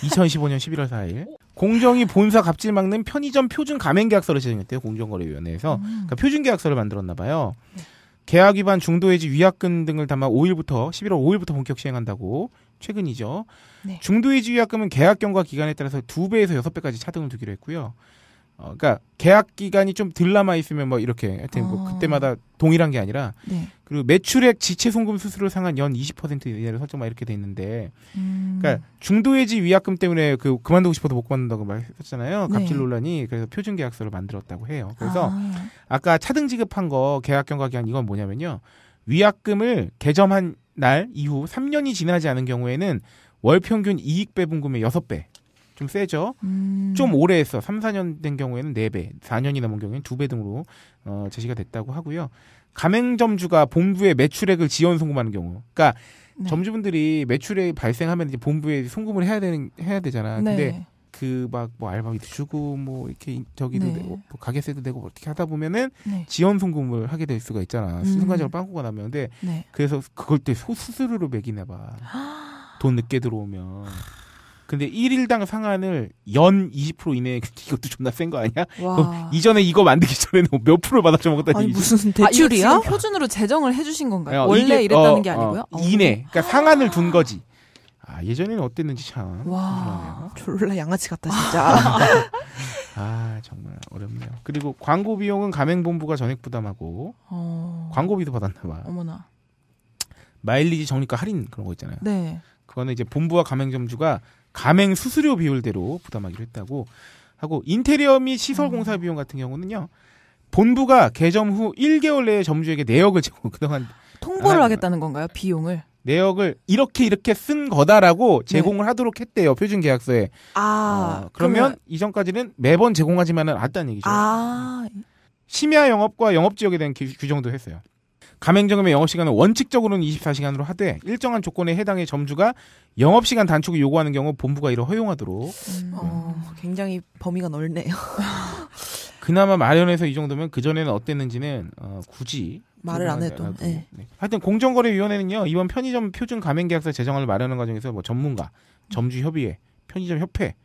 2015년 11월 4일 공정위 본사 갑질 막는 편의점 표준 가맹 계약서를 제정했대요 공정거래위원회에서 음. 그러니까 표준 계약서를 만들었나 봐요. 네. 계약 위반 중도 해지 위약금 등을 담아 5일부터 11월 5일부터 본격 시행한다고 최근이죠. 네. 중도 해지 위약금은 계약 경과 기간에 따라서 2배에서 6배까지 차등을 두기로 했고요. 어, 그니까 계약 기간이 좀 덜 남아 있으면 뭐 이렇게 하여튼 어. 뭐 아. 그때마다 동일한 게 아니라 네. 그리고 매출액 지체 송금 수수료 상한 연 20% 이하로 설정 막 이렇게 돼 있는데 음. 그니까 중도 해지 위약금 때문에 그 그만두고 싶어도 못 그만둔다고 말했었잖아요. 네. 갑질 논란이 그래서 표준 계약서를 만들었다고 해요. 그래서 아. 까 차등 지급한 거 계약 경과 기한 이건 뭐냐면요. 위약금을 개점한 날 이후 3년이 지나지 않은 경우에는 월 평균 이익 배분금의 6배 좀 세죠. 음. 좀 오래 해서 3, 4년 된 경우에는 4배, 4년이 넘은 경우에는 2배 등으로 어, 제시가 됐다고 하고요. 가맹점주가 본부에 매출액을 지연 송금하는 경우. 그러니까 네. 점주분들이 매출액 이 발생하면 이제 본부에 송금을 해야 되는 해야 되잖아. 네. 근데 그 막 뭐 알바비도 주고 뭐 이렇게 저기도 네. 내고 뭐 가게세도 되고 어떻게 뭐 하다 보면은 네. 지연 송금을 하게 될 수가 있잖아. 음. 순간적으로 빵꾸가 나면 근데 네. 그래서 그걸 또 수수료로 매기나 봐. 아. 돈 늦게 들어오면. 근데 1일당 상한을 연 20% 이내에 *laughs* 이것도 존나 센 거 아니야? 이전에 이거 만들기 전에는 뭐 몇 프로 받아 처먹었다니 아니 무슨 아, 대출이야? 아, 표준으로 제정을 해주신 건가요? 어, 원래 이게, 이랬다는 어, 게 아니고요? 어, 어 이내 그러니까 상한을 둔 아. 거지 아 예전에는 어땠는지 참 와, 졸라 양아치 같다 *laughs* 진짜 아 정말 어렵네요 그리고 광고 비용은 가맹본부가 전액 부담하고 어. 광고비도 받았나 봐 어머나 마일리지 정리과 할인 그런 거 있잖아요 네 그거는 이제 본부와 가맹점주가 가맹 수수료 비율대로 부담하기로 했다고 하고 인테리어 및 시설 음. 공사 비용 같은 경우는요. 본부가 개점 후 1개월 내에 점주에게 내역을 *laughs* 제공 그동안 통보를 아, 하겠다는 건가요? 비용을? 내역을 이렇게 이렇게 쓴 거다라고 네. 제공을 네. 하도록 했대요 표준 계약서에. 아 어, 그러면, 그러면, 이전까지는 매번 제공하지만은 않다는 얘기죠. 아 심야 영업과 영업 지역에 대한 규정도 했어요. 가맹점의 영업시간을 원칙적으로는 24시간으로 하되 일정한 조건에 해당해 점주가 영업시간 단축을 요구하는 경우 본부가 이를 허용하도록. 음. 음. 어, 굉장히 범위가 넓네요. *laughs* 그나마 마련해서 이 정도면 그 전에는 어땠는지는 어, 굳이 말을 안 해도. 네. 네. 하여튼 공정거래위원회는요 이번 편의점 표준 가맹계약서 제정을 마련하는 과정에서 뭐 전문가, 점주협의회, 편의점 협회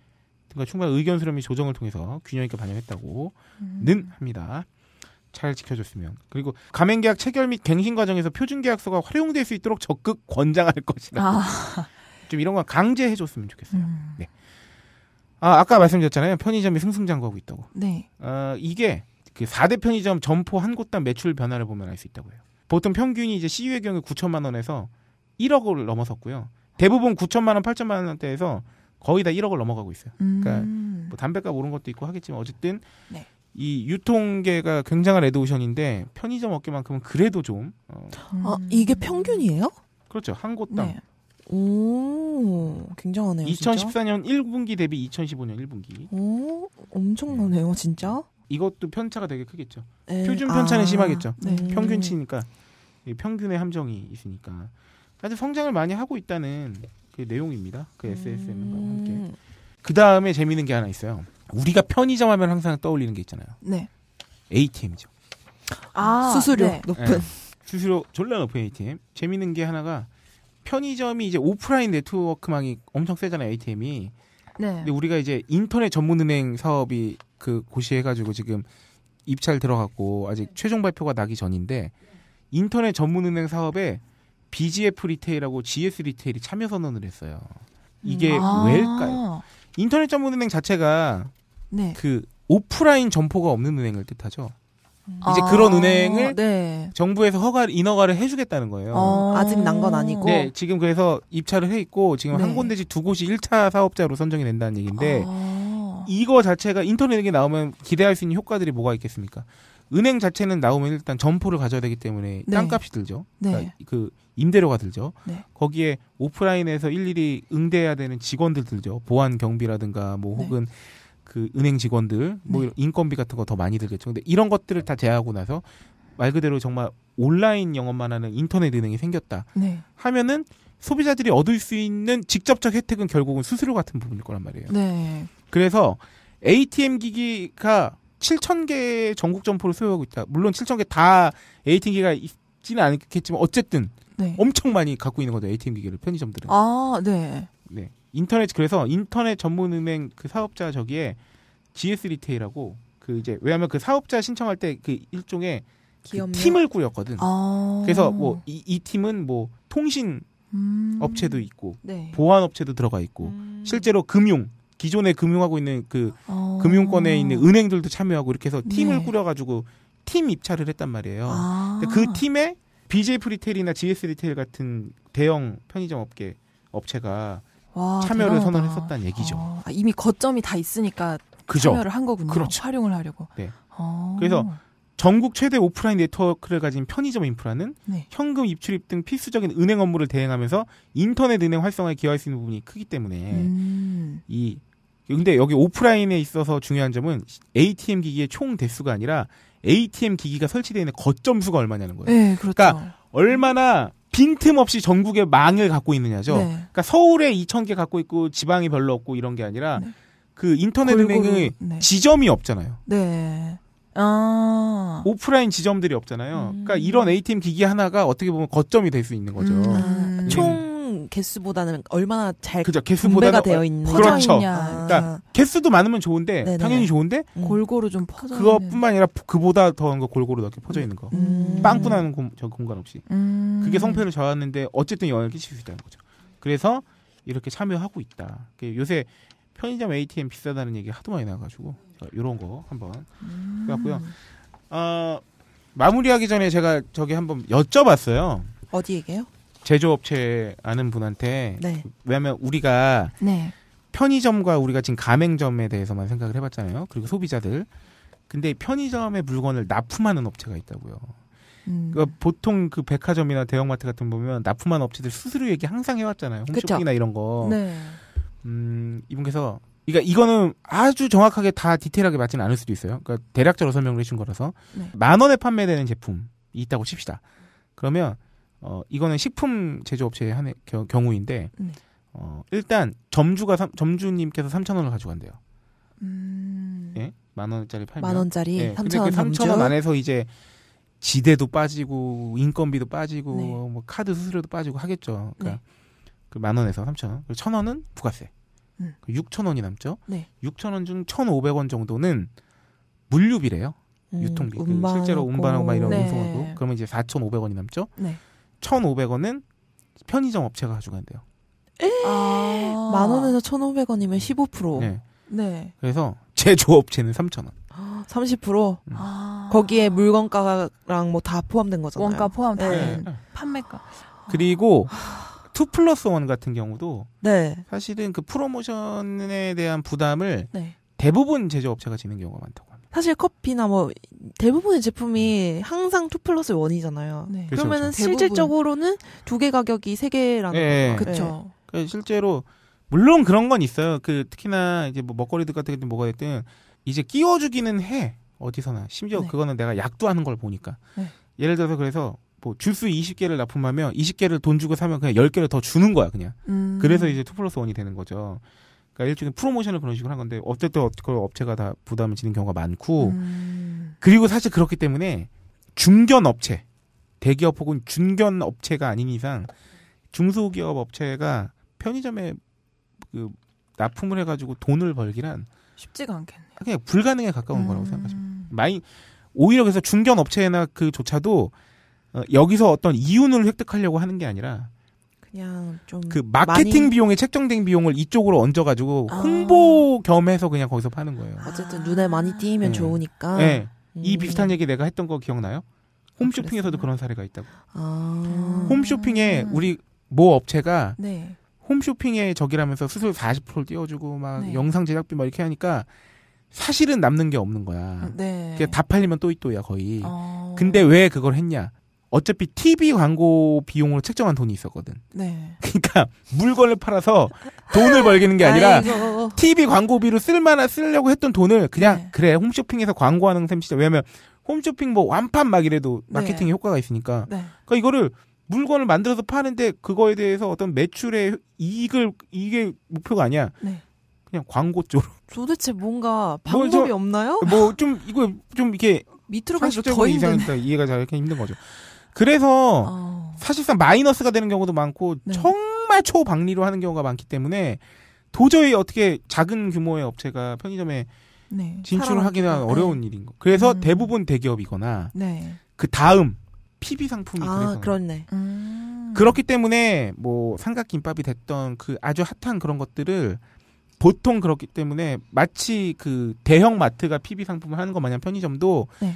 등과 충분한 의견 수렴 및 조정을 통해서 균형 있게 반영했다고는 음. 합니다. 잘 지켜줬으면 그리고 가맹계약 체결 및 갱신 과정에서 표준계약서가 활용될 수 있도록 적극 권장할 것이다. 아. 좀 이런 건 강제해줬으면 좋겠어요. 음. 네. 아, 아까 말씀드렸잖아요. 편의점이 승승장구하고 있다고. 네. 어, 이게 그 4대 편의점 점포 한 곳당 매출 변화를 보면 알 수 있다고 해요. 보통 평균이 이제 시유의 경우 9천만 원에서 1억을 넘어섰고요. 대부분 9천만 원, 8천만 원대에서 거의 다 1억을 넘어가고 있어요. 그러니까 음. 그러니까 뭐 담배값 오른 것도 있고 하겠지만 어쨌든 네. 이 유통계가 굉장한 레드오션인데 편의점 업계만큼은 그래도 좀 어. 아, 이게 평균이에요? 그렇죠. 한 곳당. 네. 오, 굉장하네요. 2014년 진짜? 1분기 대비 2015년 1분기. 오, 엄청나네요, 네. 진짜. 이것도 편차가 되게 크겠죠. 에, 네. 표준 편차는 아, 심하겠죠. 네. 평균치니까 예, 평균의 함정이 있으니까. 하여튼 성장을 많이 하고 있다는 그 내용입니다. 그 SSM과 음. 함께. 그 다음에 재미있는 게 하나 있어요. 우리가 편의점 하면 항상 떠올리는 게 있잖아요. 네. ATM이죠. 아, 수수료 네. 높은. 네. 수수료 졸라 높은 ATM. 재밌는 게 하나가 편의점이 이제 오프라인 네트워크망이 엄청 세잖아요, ATM이. 네. 근데 우리가 이제 인터넷 전문 은행 사업이 그 고시해 가지고 지금 입찰 들어갔고 아직 최종 발표가 나기 전인데 인터넷 전문 은행 사업에 BGF 리테일하고 GS 리테일이 참여 선언을 했어요. 이게 음. 아~ 왜일까요? 인터넷 전문 은행 자체가 네. 그 오프라인 점포가 없는 은행을 뜻하죠. 음. 이제 아, 그런 은행을 네. 정부에서 허가 인허가를 해주겠다는 거예요. 어, 아직 난 건 아니고. 네, 지금 그래서 입찰을 해 있고 지금 네. 한군데지두 곳이 1차 사업자로 선정이 된다는 얘기인데 아. 이거 자체가 인터넷에 나오면 기대할 수 있는 효과들이 뭐가 있겠습니까? 은행 자체는 나오면 일단 점포를 가져야 되기 때문에 네. 땅값이 들죠. 네. 그러니까 그 임대료가 들죠. 네. 거기에 오프라인에서 일일이 응대해야 되는 직원들 들죠. 보안 경비라든가 뭐 네. 혹은 그 은행 직원들 뭐 네. 인건비 같은 거 더 많이 들겠죠. 근데 이런 것들을 다제하고 나서 말 그대로 정말 온라인 영업만 하는 인터넷 은행이 생겼다. 네. 하면은 소비자들이 얻을 수 있는 직접적 혜택은 결국은 수수료 같은 부분일 거란 말이에요. 그래서 ATM 기기가 7천 개 전국 점포를 소유하고 있다. 물론 7천 개다 에이팅 기가 있지는 않겠지만 어쨌든 네. 엄청 많이 갖고 있는 거죠 ATM 기계를 편의점들은. 아, 네. 네. 인터넷 그래서 인터넷 전문 은행 그 사업자 저기에 GS 리테일하고 그 이제 왜냐하면 그 사업자 신청할 때 그 일종의 그 팀을 꾸렸거든. 아~ 그래서 뭐이 이 팀은 뭐 통신 음~ 업체도 있고 네. 보안 업체도 들어가 있고 음~ 실제로 금융 기존에 금융하고 있는 그 어... 금융권에 있는 은행들도 참여하고 이렇게 해서 팀을 네. 꾸려가지고 팀 입찰을 했단 말이에요. 아... 그 팀에 BJ 프리테일이나 GS 리테일 같은 대형 편의점 업계 업체가 와, 참여를 선언했었다는 얘기죠. 어, 아, 이미 거점이 다 있으니까 그죠? 참여를 한 거군요. 그렇죠. 활용을 하려고. 네. 아. 그래서 전국 최대 오프라인 네트워크를 가진 편의점 인프라는 네. 현금 입출입 등 필수적인 은행 업무를 대행하면서 인터넷 은행 활성화에 기여할 수 있는 부분이 크기 때문에 음. 이 근데 여기 오프라인에 있어서 중요한 점은 ATM 기기의 총 대수가 아니라 ATM 기기가 설치되어 있는 거점 수가 얼마냐는 거예요. 네, 그렇죠. 그러니까 얼마나 빈틈없이 전국의 망을 갖고 있느냐죠. 네. 그러니까 서울에 2,000개 갖고 있고 지방이 별로 없고 이런 게 아니라 네. 그 인터넷 은행의 네. 지점이 없잖아요. 네. 아. 오프라인 지점들이 없잖아요. 음. 그러니까 이런 ATM 기기 하나가 어떻게 보면 거점이 될 수 있는 거죠. 음. 음. 총 개수보다는 얼마나 잘 그죠 개수보다가 되어 있는 그렇죠. 그러니까 아. 그러니까 개수도 많으면 좋은데 네네. 당연히 좋은데 음. 골고루 좀 퍼져. 그것뿐만 아니라 그보다 더한 거 골고루 넣게 퍼져 있는 거. 음. 빵꾸나는 공, 저 공간 없이. 음. 그게 성패를 저하는데 어쨌든 영향을 끼칠 수 있다는 거죠. 그래서 이렇게 참여하고 있다. 요새 편의점 ATM 비싸다는 얘기 하도 많이 나가지고 이런 어, 거 한번 음. 해봤고요. 어, 마무리하기 전에 제가 저기 한번 여쭤봤어요. 어디에게요? 제조업체 아는 분한테 네. 왜냐하면 우리가 네. 편의점과 우리가 지금 가맹점에 대해서만 생각을 해봤잖아요. 그리고 소비자들. 근데 편의점의 물건을 납품하는 업체가 있다고요. 음. 그러니까 보통 그 백화점이나 대형마트 같은 보면 납품하는 업체들 수수료 얘기 항상 해왔잖아요. 홈쇼핑이나 그쵸? 이런 거. 네. 음, 이분께서 그러니까 이거는 아주 정확하게 다 디테일하게 맞지는 않을 수도 있어요. 그러니까 대략적으로 설명을 해준 거라서 네. 만 원에 판매되는 제품이 있다고 칩시다. 그러면 어, 이거는 식품 제조업체의 한 경우인데 네. 어, 일단 점주가 삼, 점주님께서 3천 원을 가져간대요. 음... 예? 만 원짜리 팔면 만 원짜리 예. 3천 원. 근데 그 3천 원 안에서 이제 지대도 빠지고 인건비도 빠지고 네. 뭐 카드 수수료도 빠지고 하겠죠. 그러니까 네. 그만 원에서 3천 원. 그리고 천 원은 부가세. 음. 6천 그 원이 남죠. 네. 6천 원중 1,500원 정도는 물류비래요. 음, 유통비. 그 실제로 운반하고 막 이런 네. 운송하고 그러면 이제 4,500원이 남죠. 네. 1,500원은 편의점 업체가 가져간대요. 아~ 만 원에서 1,500원이면 15%. 네. 네. 그래서 제조업체는 3,000원. 30%? 음. 아. 거기에 물건가랑 뭐 다 포함된 거잖아요. 원가 포함 다 네. 판매가. 그리고 아. 투 플러스 원 같은 경우도 네. 사실은 그 프로모션에 대한 부담을 네. 대부분 제조업체가 지는 경우가 많다고. 사실 커피나 뭐 대부분의 제품이 네. 항상 투 플러스 원이잖아요. 네. 그렇죠, 그러면은 그렇죠, 실질적으로는 두 개 가격이 세 개라는 네. 거죠. 그렇죠. 예. 실제로 물론 그런 건 있어요. 그 특히나 이제 뭐 먹거리들 같은 게 뭐가 됐든 이제 끼워주기는 해 어디서나 심지어 네. 그거는 내가 약도 하는 걸 보니까 네. 예를 들어서 그래서 뭐 주스 20개를 납품하면 20개를 돈 주고 사면 그냥 10개를 더 주는 거야 그냥 음. 그래서 이제 투 플러스 원이 되는 거죠. 그러니까 일종의 프로모션을 그런 식으로 한 건데 어쨌든 어, 그 업체가 다 부담을 지는 경우가 많고 음. 그리고 사실 그렇기 때문에 중견 업체 대기업 혹은 중견 업체가 아닌 이상 중소기업 업체가 편의점에 그 납품을 해가지고 돈을 벌기란 쉽지가 않겠네 아, 그냥 불가능에 가까운 음. 거라고 생각하십니다 많이 오히려 그래서 중견 업체나 그조차도 어, 여기서 어떤 이윤을 획득하려고 하는 게 아니라 그냥 좀그 마케팅 많이... 비용에 책정된 비용을 이쪽으로 얹어가지고 아. 홍보 아. 겸해서 그냥 거기서 파는 거예요. 어쨌든 눈에 많이 띄면 네. 좋으니까. 네. 음. 이 비슷한 얘기 내가 했던 거 기억나요? 아, 홈쇼핑에서도 그런 사례가 있다고. 아. 홈쇼핑에 우리 모 업체가 네. 홈쇼핑에 적이라면서 수수료 40%를 띄워주고 막 네. 영상 제작비 막 이렇게 하니까 사실은 남는 게 없는 거야. 네. 그다 팔리면 또이또야 거의. 어... 근데 왜 그걸 했냐? 어차피 TV 광고 비용으로 책정한 돈이 있었거든. 네. *laughs* 그러니까 물건을 팔아서 돈을 벌기는 게 아니라 아이 TV 광고비로 쓸만한 쓰려고 했던 돈을 그냥 네. 그래 홈쇼핑에서 광고하는 셈 진짜 왜냐면 홈쇼핑 뭐 완판 막 이래도 네. 마케팅에 네. 효과가 있으니까. 네. 그러니까 이거를 물건을 만들어서 파는데 그거에 대해서 어떤 매출의 이익을 이게 목표가 아니야. 네. 그냥 광고 쪽으로. 도대체 뭔가 방법이 뭐 저, 없나요? 뭐 좀 이거 좀 이렇게 밑으로 가서 더 힘든 이해가 잘 이렇게 힘든 거죠. 그래서 어. 사실상 마이너스가 되는 경우도 많고 네. 정말 초박리로 하는 경우가 많기 때문에 도저히 어떻게 작은 규모의 업체가 편의점에 네. 진출을 하기는 어려운 네. 일인 거. 그래서 음. 대부분 대기업이거나 네. 그 다음 PB 상품이 아, 그래 그렇네. 음. 그렇기 때문에 뭐 삼각김밥이 됐던 그 아주 핫한 그런 것들을 보통 그렇기 때문에 마치 그 대형 마트가 PB 상품을 하는 것 마냥 편의점도 네.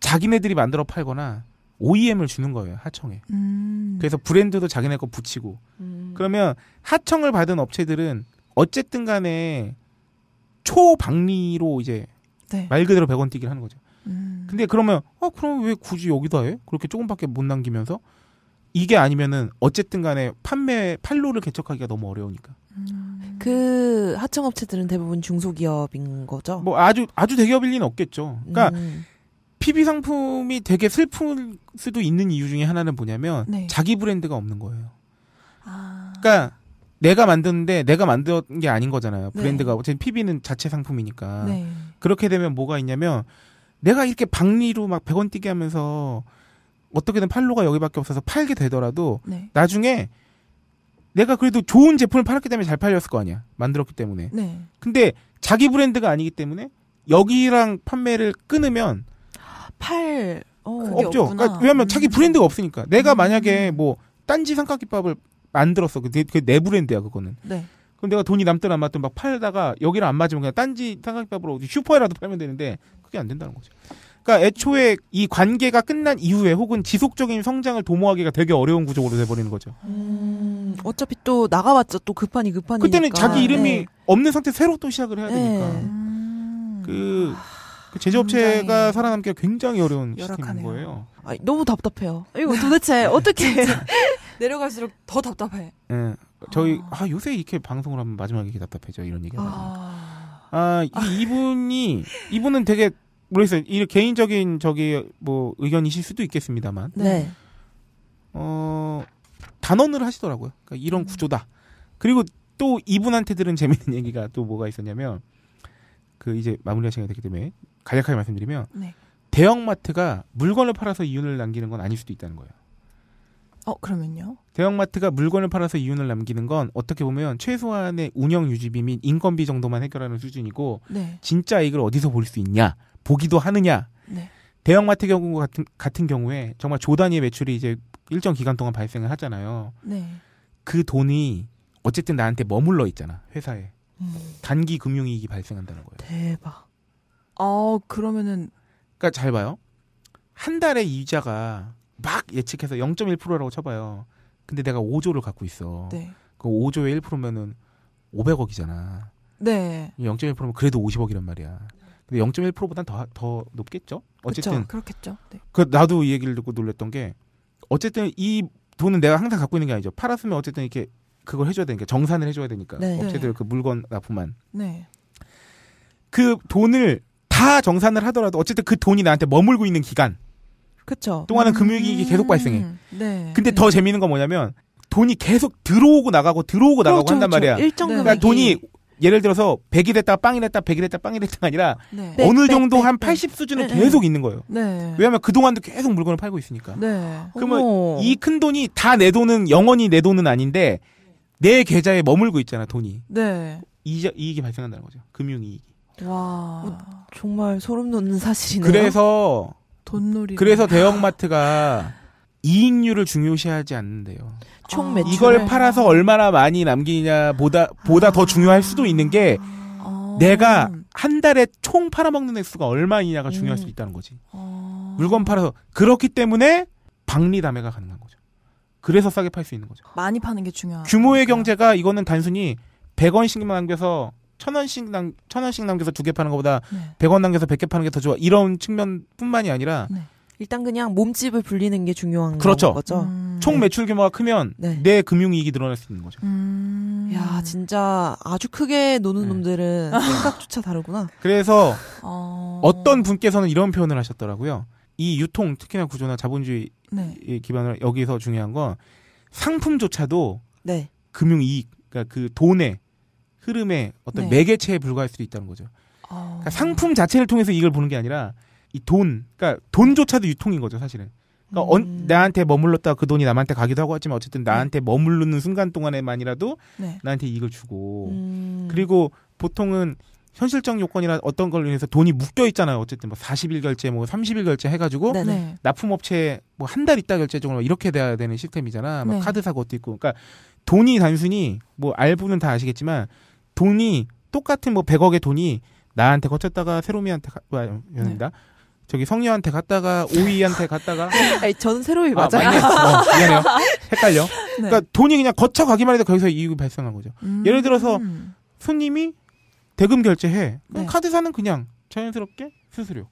자기네들이 만들어 팔거나 OEM을 주는 거예요 하청에. 음. 그래서 브랜드도 자기네 거 붙이고. 음. 그러면 하청을 받은 업체들은 어쨌든 간에 초박리로 이제 네. 말 그대로 100원 뛰기를 하는 거죠. 음. 근데 그러면 어 그럼 왜 굳이 여기다 해? 그렇게 조금밖에 못 남기면서 이게 아니면은 어쨌든 간에 판매 판로를 개척하기가 너무 어려우니까. 음. 그 하청업체들은 대부분 중소기업인 거죠. 뭐 아주 아주 대기업일 리는 없겠죠. 그러니까 음. PB 상품이 되게 슬픈 수도 있는 이유 중에 하나는 뭐냐면 네. 자기 브랜드가 없는 거예요. 아... 그러니까 내가 만드는데 내가 만든 게 아닌 거잖아요. 네. 브랜드가 어쨌든 PB는 자체 상품이니까. 네. 그렇게 되면 뭐가 있냐면 내가 이렇게 박리로 막 100원 뛰게 하면서 어떻게든 팔로가 여기밖에 없어서 팔게 되더라도 네. 나중에 내가 그래도 좋은 제품을 팔았기 때문에 잘 팔렸을 거 아니야. 만들었기 때문에. 네. 근데 자기 브랜드가 아니기 때문에 여기랑 판매를 끊으면 팔 어, 없죠. 그러니까 왜냐면 하 음. 자기 브랜드가 없으니까. 내가 음. 만약에 뭐 딴지 삼각김밥을 만들었어. 그 그게 내 브랜드야 그거는. 네. 그럼 내가 돈이 남든 안 맞든 막 팔다가 여기랑 안 맞으면 그냥 딴지 삼각김밥으로 슈퍼에라도 팔면 되는데 그게 안 된다는 거죠. 그러니까 애초에 이 관계가 끝난 이후에 혹은 지속적인 성장을 도모하기가 되게 어려운 구조로 돼버리는 거죠. 음, 어차피 또 나가봤자 또 급하니 급하니. 그때는 자기 이름이 네. 없는 상태 새로 또 시작을 해야 네. 되니까. 네. 그. 아. 그 제조업체가 굉장히... 살아남기가 굉장히 어려운 시스템인 거예요. 아, 너무 답답해요. 이거 도대체 *laughs* 네. 어떻게 *laughs* 내려갈수록 더 답답해. 네. 저희 아... 아, 요새 이렇게 방송을 하면 마지막에 이렇게 답답해져 이런 얘기 하 아. 아, 이, 이분이 이분은 되게 모르겠어요. 이 개인적인 저기 뭐 의견이실 수도 있겠습니다만. 네. 어 단언을 하시더라고요. 그러니까 이런 음. 구조다. 그리고 또 이분한테 들은 재밌는 *laughs* 얘기가 또 뭐가 있었냐면 그 이제 마무리하시간이 되기 때문에 간략하게 말씀드리면 네. 대형마트가 물건을 팔아서 이윤을 남기는 건 아닐 수도 있다는 거예요. 어, 그러면요? 대형마트가 물건을 팔아서 이윤을 남기는 건 어떻게 보면 최소한의 운영 유지비 및 인건비 정도만 해결하는 수준이고 네. 진짜 이걸 어디서 볼 수 있냐 보기도 하느냐 네. 대형마트 경우 같은 같은 경우에 정말 조 단위의 매출이 이제 일정 기간 동안 발생을 하잖아요. 네. 그 돈이 어쨌든 나한테 머물러 있잖아 회사에 음. 단기 금융이익이 발생한다는 거예요. 대박. 어, 그러면은. 그니까 러잘 봐요. 한 달에 이자가 막 예측해서 0.1%라고 쳐봐요. 근데 내가 5조를 갖고 있어. 네. 그5조에 1%면은 500억이잖아. 네. 0.1%면 그래도 50억이란 말이야. 근데 0.1%보단 더, 더 높겠죠? 어쨌든. 그쵸, 그렇겠죠 네. 그, 나도 이 얘기를 듣고 놀랬던 게, 어쨌든 이 돈은 내가 항상 갖고 있는 게 아니죠. 팔았으면 어쨌든 이렇게 그걸 해줘야 되니까, 정산을 해줘야 되니까. 네. 업체들 그 물건 납품한. 네. 그 돈을 다 정산을 하더라도 어쨌든 그 돈이 나한테 머물고 있는 기간. 그쵸. 동안은 음. 금융위기 계속 발생해. 네. 근데 네. 더재밌는건 뭐냐면 돈이 계속 들어오고 나가고 들어오고 그렇죠, 나가고 한단 그렇죠. 말이야. 그 일정 그러니까 금액이. 그러니까 돈이 예를 들어서 100이 됐다가 빵이 됐다 100이 됐다 빵이 됐다가 아니라 네. 어느 백, 정도 백, 한80 수준은 네. 계속 있는 거예요. 네. 왜냐하면 그동안도 계속 물건을 팔고 있으니까. 네. 그러면 이 큰 돈이 다 내 돈은 영원히 내 돈은 아닌데 내 계좌에 머물고 있잖아 돈이. 네. 이자, 이익이 발생한다는 거죠. 금융이익이. 와. 뭐, 정말 소름 돋는 사실이네요. 그래서 돈놀이. 그래서 대형마트가 이익률을 중요시하지 않는데요. 총 아. 매출 이걸 팔아서 얼마나 많이 남기냐 보다 보다 아. 더 중요할 수도 있는 게 아. 내가 한 달에 총 팔아먹는 액수가 얼마이냐가 중요할 음. 수 있다는 거지. 아. 물건 팔아서 그렇기 때문에 박리담회가 가능한 거죠. 그래서 싸게 팔 수 있는 거죠. 많이 파는 게 중요한. 규모의 그러니까. 경제가 이거는 단순히 100원씩만 남겨서 천 원씩 남, 천 원씩 남겨서 두 개 파는 것보다 백원 네. 남겨서 백 개 파는 게 더 좋아. 이런 측면뿐만이 아니라 네. 일단 그냥 몸집을 불리는 게 중요한 그렇죠. 거죠. 음. 총 매출 규모가 크면 네. 내 금융 이익이 늘어날 수 있는 거죠. 음. 야, 진짜 아주 크게 노는 네. 놈들은 네. 생각조차 다르구나. 그래서 어... 떤 분께서는 이런 표현을 하셨더라고요. 이 유통 특히나 구조나 자본주의 네. 기반을 여기서 중요한 건 상품조차도 네. 금융 이익 그러니까 그 돈의 흐름의 어떤 네. 매개체에 불과할 수도 있다는 거죠. 어... 그러니까 상품 자체를 통해서 이걸 보는 게 아니라 이 돈, 그러니까 돈조차도 유통인 거죠 사실은. 그러니까 음... 어, 나한테 머물렀다 그 돈이 남한테 가기도 하고 하지만 어쨌든 네. 나한테 네. 머무르는 순간 동안에만이라도 네. 나한테 이익을 주고 음... 그리고 보통은 현실적 요건이나 어떤 걸로 인해서 돈이 묶여 있잖아요. 어쨌든 뭐 40일 결제, 뭐 30일 결제 해가지고 네네. 네. 납품업체 뭐 한 달 있다 결제 적으로 이렇게 돼야 되는 시스템이잖아. 막 네. 카드 사고 것도 있고, 그러니까 돈이 단순히 뭐 알부는 다 아시겠지만 돈이 똑같은 뭐 100억의 돈이 나한테 거쳤다가 세로미한테 가, 연다 네. 저기 성녀한테 갔다가 오이한테 갔다가 *laughs* 아니, 전 새로이 아, 맞아요. 아, 어, 미안해요. 헷갈려. *laughs* 네. 그러니까 돈이 그냥 거쳐 가기만 해도 거기서 이익이 발생한 거죠. 음. 예를 들어서 손님이 대금 결제해. 그럼 네. 카드사는 그냥 자연스럽게 수수료.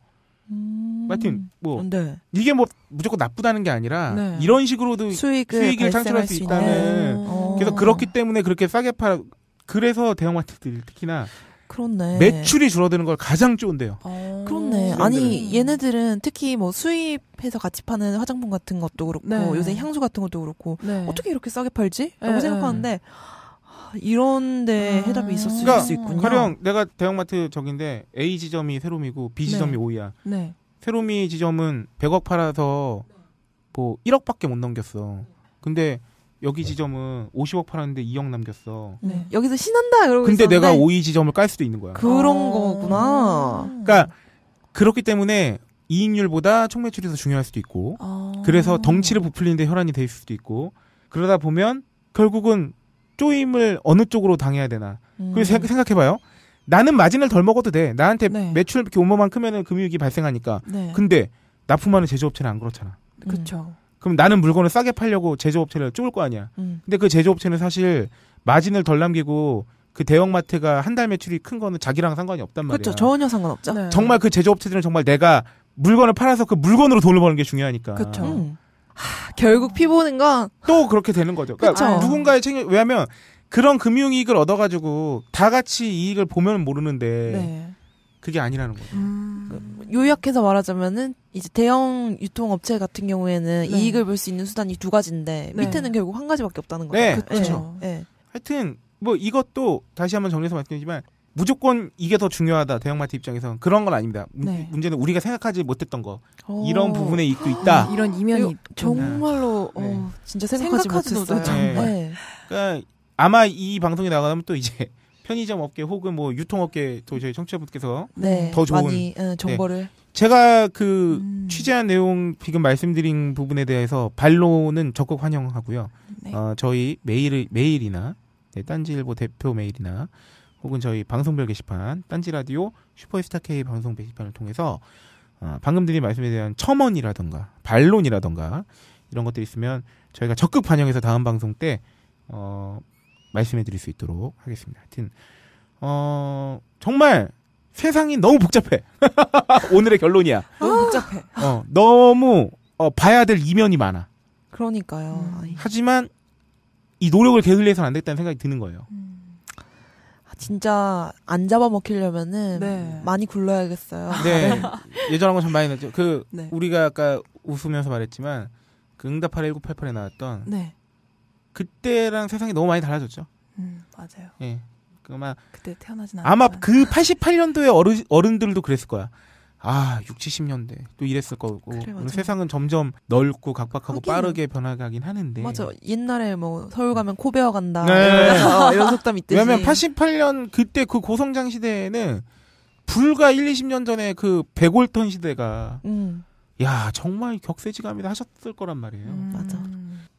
음. 하여튼 뭐 네. 이게 뭐 무조건 나쁘다는 게 아니라 네. 이런 식으로도 수익을, 수익을 창출할 수 있다는. 오. 그래서 어. 그렇기 때문에 그렇게 싸게 팔 그래서 대형마트들 특히나 그렇네. 매출이 줄어드는 걸 가장 좋은데요. 아, 그렇네. 음. 아니 음. 얘네들은 특히 뭐 수입해서 같이 파는 화장품 같은 것도 그렇고 네. 요새 향수 같은 것도 그렇고 네. 어떻게 이렇게 싸게 팔지? 라고 네, 네. 생각하는데 이런데 음. 해답이 있었을 그러니까, 수 있군요. 가령 내가 대형마트 적인데 A 지점이 세롬이고 B 네. 지점이 오이야. 네. 세롬이 지점은 100억 팔아서 뭐 1억밖에 못 넘겼어. 근데 여기 지점은 50억 팔았는데 2억 남겼어. 네. 여기서 신난다 그러고 근데 있었는데. 내가 5위 지점을 깔 수도 있는 거야. 그런 아. 거구나. 그러니까 그렇기 때문에 이익률보다 총매출이 더 중요할 수도 있고 아. 그래서 덩치를 부풀리는데 혈안이 될 수도 있고 그러다 보면 결국은 쪼임을 어느 쪽으로 당해야 되나. 음. 그리고 생각해봐요. 나는 마진을 덜 먹어도 돼. 나한테 네. 매출 이렇게 온만큼 크면은 금융위기 발생하니까. 네. 근데 납품하는 제조업체는 안 그렇잖아. 그렇죠. 그럼 나는 물건을 싸게 팔려고 제조업체를 쪼을 거 아니야. 음. 근데 그 제조업체는 사실 마진을 덜 남기고 그 대형마트가 한 달 매출이 큰 거는 자기랑 상관이 없단 말이야. 그렇죠. 전혀 상관없죠. 네. 정말 그 제조업체들은 정말 내가 물건을 팔아서 그 물건으로 돈을 버는 게 중요하니까. 그렇죠. 음. 음. 결국 피보는 건 또 그렇게 되는 거죠. 그러니까 그쵸. 누군가의 책임 왜냐면 그런 금융이익을 얻어가지고 다 같이 이익을 보면 모르는데 네. 그게 아니라는 거죠. 음. 그러니까 요약해서 말하자면은 이제 대형 유통업체 같은 경우에는 네. 이익을 볼 수 있는 수단이 두 가지인데 네. 밑에는 결국 한 가지밖에 없다는 거죠. 네, 그렇죠. 네. 하여튼 뭐 이것도 다시 한번 정리해서 말씀드리지만 무조건 이게 더 중요하다 대형마트 입장에서는 그런 건 아닙니다. 네. 문제는 우리가 생각하지 못했던 거 오. 어. 이런 부분에 이익도 있다. 아, 이런 이면이 이, 정말로 네. 어, 진짜 생각하지, 생각하지 못했어요. 네. 네. 그러니까 아마 이 방송이 나가면 또 이제 편의점 업계 혹은 뭐 유통업계도 저희 청취자분께서 네, 더 좋은 많이, 응, 예, 네. 정보를 네. 제가 그 음. 취재한 내용 지금 말씀드린 부분에 대해서 반론은 적극 환영하고요. 네. 어, 저희 메일 을 메일이나 네, 딴지일보 대표 메일이나 혹은 저희 방송별 게시판 딴지 라디오 슈퍼스타 K 방송 게시판을 통해서 어, 방금 드린 말씀에 대한 첨언이라던가 반론이라던가 이런 것들이 있으면 저희가 적극 반영해서 다음 방송 때 어, 말씀해 드릴 수 있도록 하겠습니다. 하여튼, 어, 정말 세상이 너무 복잡해. *laughs* 오늘의 결론이야. 너무 아. 복잡해. 어, 너무, 어, 봐야 될 이면이 많아. 그러니까요. 음. 하지만, 이 노력을 게을리해서는 안 됐다는 생각이 드는 거예요. 음. 아, 진짜, 안 잡아먹히려면은, 네. 많이 굴러야겠어요. 네. *laughs* 예전한 건참 많이 났죠. 그, 네. 우리가 아까 웃으면서 말했지만, 그 응답하라 1988에 나왔던, 네. 그때랑 세상이 너무 많이 달라졌죠. 음, 맞아요. 예. 그마 그러니까 그때 태어나진 않았 아마 그 88년도에 어른 어른들도 그랬을 거야. 아, 6, 70년대 또 이랬을 거고. 그래, 세상은 점점 넓고 각박하고 하긴. 빠르게 변화가긴 하는데. 맞아. 옛날에 뭐 서울 가면 코베어 간다. 네. 어, 이런 속담 있듯이. 왜냐면 88년 그때 그 고성장 시대에는 불과 1, 20년 전에 그 백올턴 시대가 음. 야, 정말 격세지감이다 하셨을 거란 말이에요. 음, 맞아.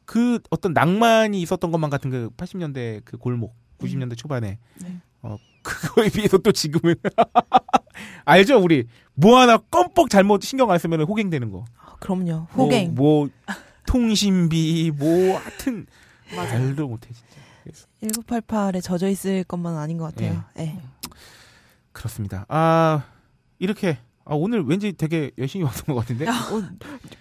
그 어떤 낭만이 있었던 것만 같은 그 80년대 그 골목, 90년대 음. 초반에 네. 어, *laughs* 그거에 비해서 또 지금은 *laughs* 알죠 우리 뭐 하나 껌뻑 잘못 신경 안 쓰면 호갱되는 거. 아, 그럼요. 뭐, 호갱. 뭐, 뭐 통신비 뭐 하여튼 말도 못해 진짜. 1988에 젖어 있을 것만 아닌 것 같아요. 네. 예. 네. 네. 그렇습니다. 아 이렇게 아 오늘 왠지 되게 열심히 왔던 것 같은데. 어,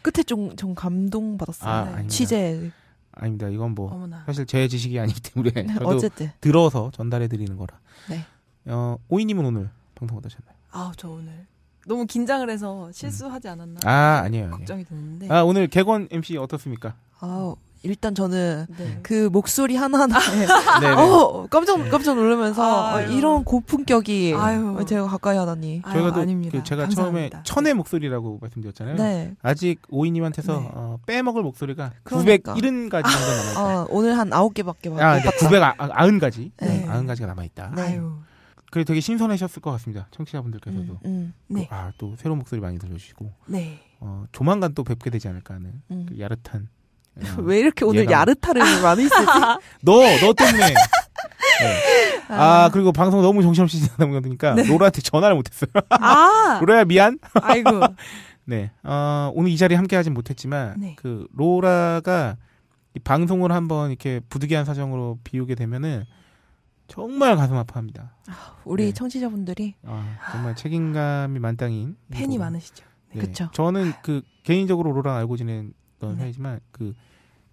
끝에 좀, 좀 감동 받았어요. 아, 네, 아닙니다. 취재. 아닙니다. 이건 뭐 어머나. 사실 제 지식이 아니기 때문에 네, 저도 어쨌든. 들어서 전달해 드리는 거라. 네. 어 오이님은 오늘 방송 어떠셨나요? 아 저 오늘 너무 긴장을 해서 음. 실수하지 않았나. 아 아니에요. 걱정이 되는데. 아 오늘 개건 MC 어떻습니까? 아 일단 저는 네. 그 목소리 하나하나에 아. 네. *laughs* 어, 깜짝 깜짝 놀라면서 아, 어, 아유. 이런 고품격이 아유. 제가 가까이 하다니 저희가 또 아닙니다. 그 제가 감사합니다. 처음에 천의 목소리라고 말씀드렸잖아요. 네. 아직 오이님한테서 네. 어, 빼먹을 목소리가 그러니까. 970가지 정도 아, 남아있다. 어, 오늘 한 9개밖에 못 그러니까 아, 네. 990가지 네. 90가지가 남아있다. 네. 아유. 그래 되게 신선하셨을 것 같습니다. 청취자분들께서도. 음, 음. 네. 아, 또 새로운 목소리 많이 들려주시고. 네. 어, 조만간 또 뵙게 되지 않을까 하는 음. 그 야릇한 왜 이렇게 오늘 예감. 야르타를 많이 쓰지? 너, 너 때문에. 네. 아, 아, 그리고 방송 너무 정신없이 지나다보니까 그러니까 네. 로라한테 전화를 못했어요. 아 *laughs* 로라야 미안. 아이고. *laughs* 네, 어, 오늘 이 자리에 함께하진 못했지만 네. 그 로라가 이 방송을 한번 이렇게 부득이한 사정으로 비우게 되면은 정말 가슴 아파합니다. 아, 우리 네. 청취자분들이 아, 정말 책임감이 만땅인 팬이 이거. 많으시죠. 네, 그렇죠. 저는 그 개인적으로 로라 알고 지낸 건 네. 사이지만 그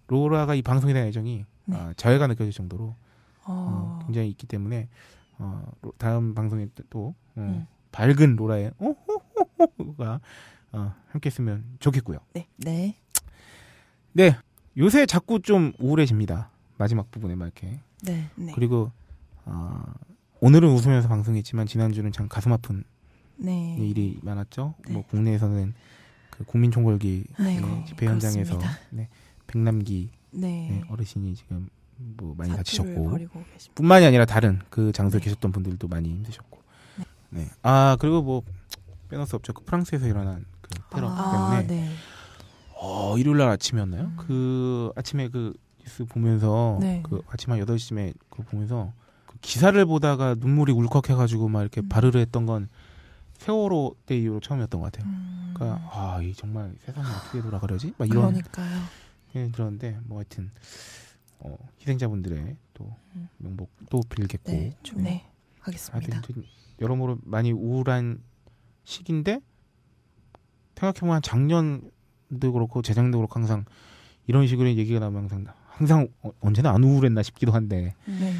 로라가 이 방송에 대한 애정이 네. 어, 자외가 느껴질 정도로 어. 어, 굉장히 있기 때문에 어, 다음 방송에 또 어, 음. 밝은 로라의 오호호호가 어, 함께했으면 좋겠고요. 네. 네. 네. 요새 자꾸 좀 우울해집니다. 마지막 부분에 막 이렇게. 네. 네. 그리고 어, 오늘은 웃으면서 방송했지만 지난주는 참 가슴 아픈 네. 일이 많았죠. 네. 뭐 국내에서는 그 국민총궐기 네. 네 집회 현장에서 그렇습니다. 네. 백남기 네. 네, 어르신이 지금 뭐 많이 다치셨고 뿐만이 아니라 다른 그 장소에 네. 계셨던 분들도 많이 힘드셨고 네. 네. 아 그리고 뭐 빼놓을 수 없죠 그 프랑스에서 일어난 그 테러 아, 때문에 네. 어 일요일 날 아침이었나요 음. 그 아침에 그 뉴스 보면서 네. 그 아침 한 여덟 시쯤에 그 보면서 그 기사를 보다가 눈물이 울컥해가지고 막 이렇게 음. 발르르 했던 건 세월호 때 이후로 처음이었던 것 같아요. 음. 그니까 아, 이 정말 세상이 어떻게 돌아가려지? 막 이런. 그러니까요. 얘 예, 들었는데 뭐 하여튼 어, 희생자분들의 또 명복 도 빌겠고 네, 좀 네. 하겠습니다. 하여튼 여러모로 많이 우울한 시기인데 생각해보면 작년도 그렇고 재작년도 그렇고 항상 이런 식으로 얘기가 나면 항상 항상 어, 언제나 안 우울했나 싶기도 한데 네.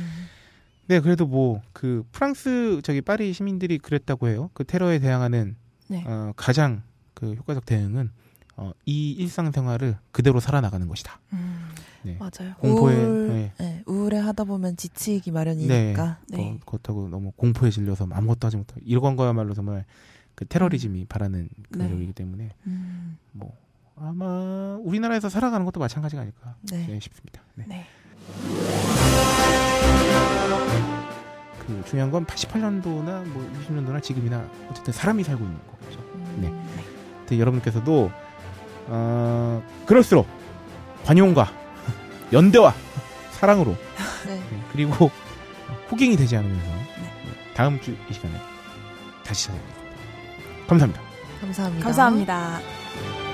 네 그래도 뭐 그 프랑스 저기 파리 시민들이 그랬다고 해요 그 테러에 대항하는 네. 어, 가장 그 효과적 대응은 어, 이 일상생활을 그대로 살아나가는 것이다. 음, 네. 맞아요. 공포에 우울, 네. 네. 우울해 하다 보면 지치기 마련이니까. 네. 뭐, 네. 그렇다고 너무 공포에 질려서 아무것도 하지 못하고 이런 거야말로 정말 그 테러리즘이 음. 바라는 네. 그력이기 때문에 음. 뭐 아마 우리나라에서 살아가는 것도 마찬가지가 아닐까 네. 싶습니다. 네. 그 중요한 건 88년도나 뭐 20년도나 지금이나 어쨌든 사람이 살고 있는 거죠. 음, 네. 여러분께서도 어, 그럴수록 관용과 연대와 사랑으로 네. 네. 그리고 호갱이 되지 않으면서 네. 다음 주 이 시간에 다시 찾아뵙겠습니다. 감사합니다. 감사합니다. 감사합니다.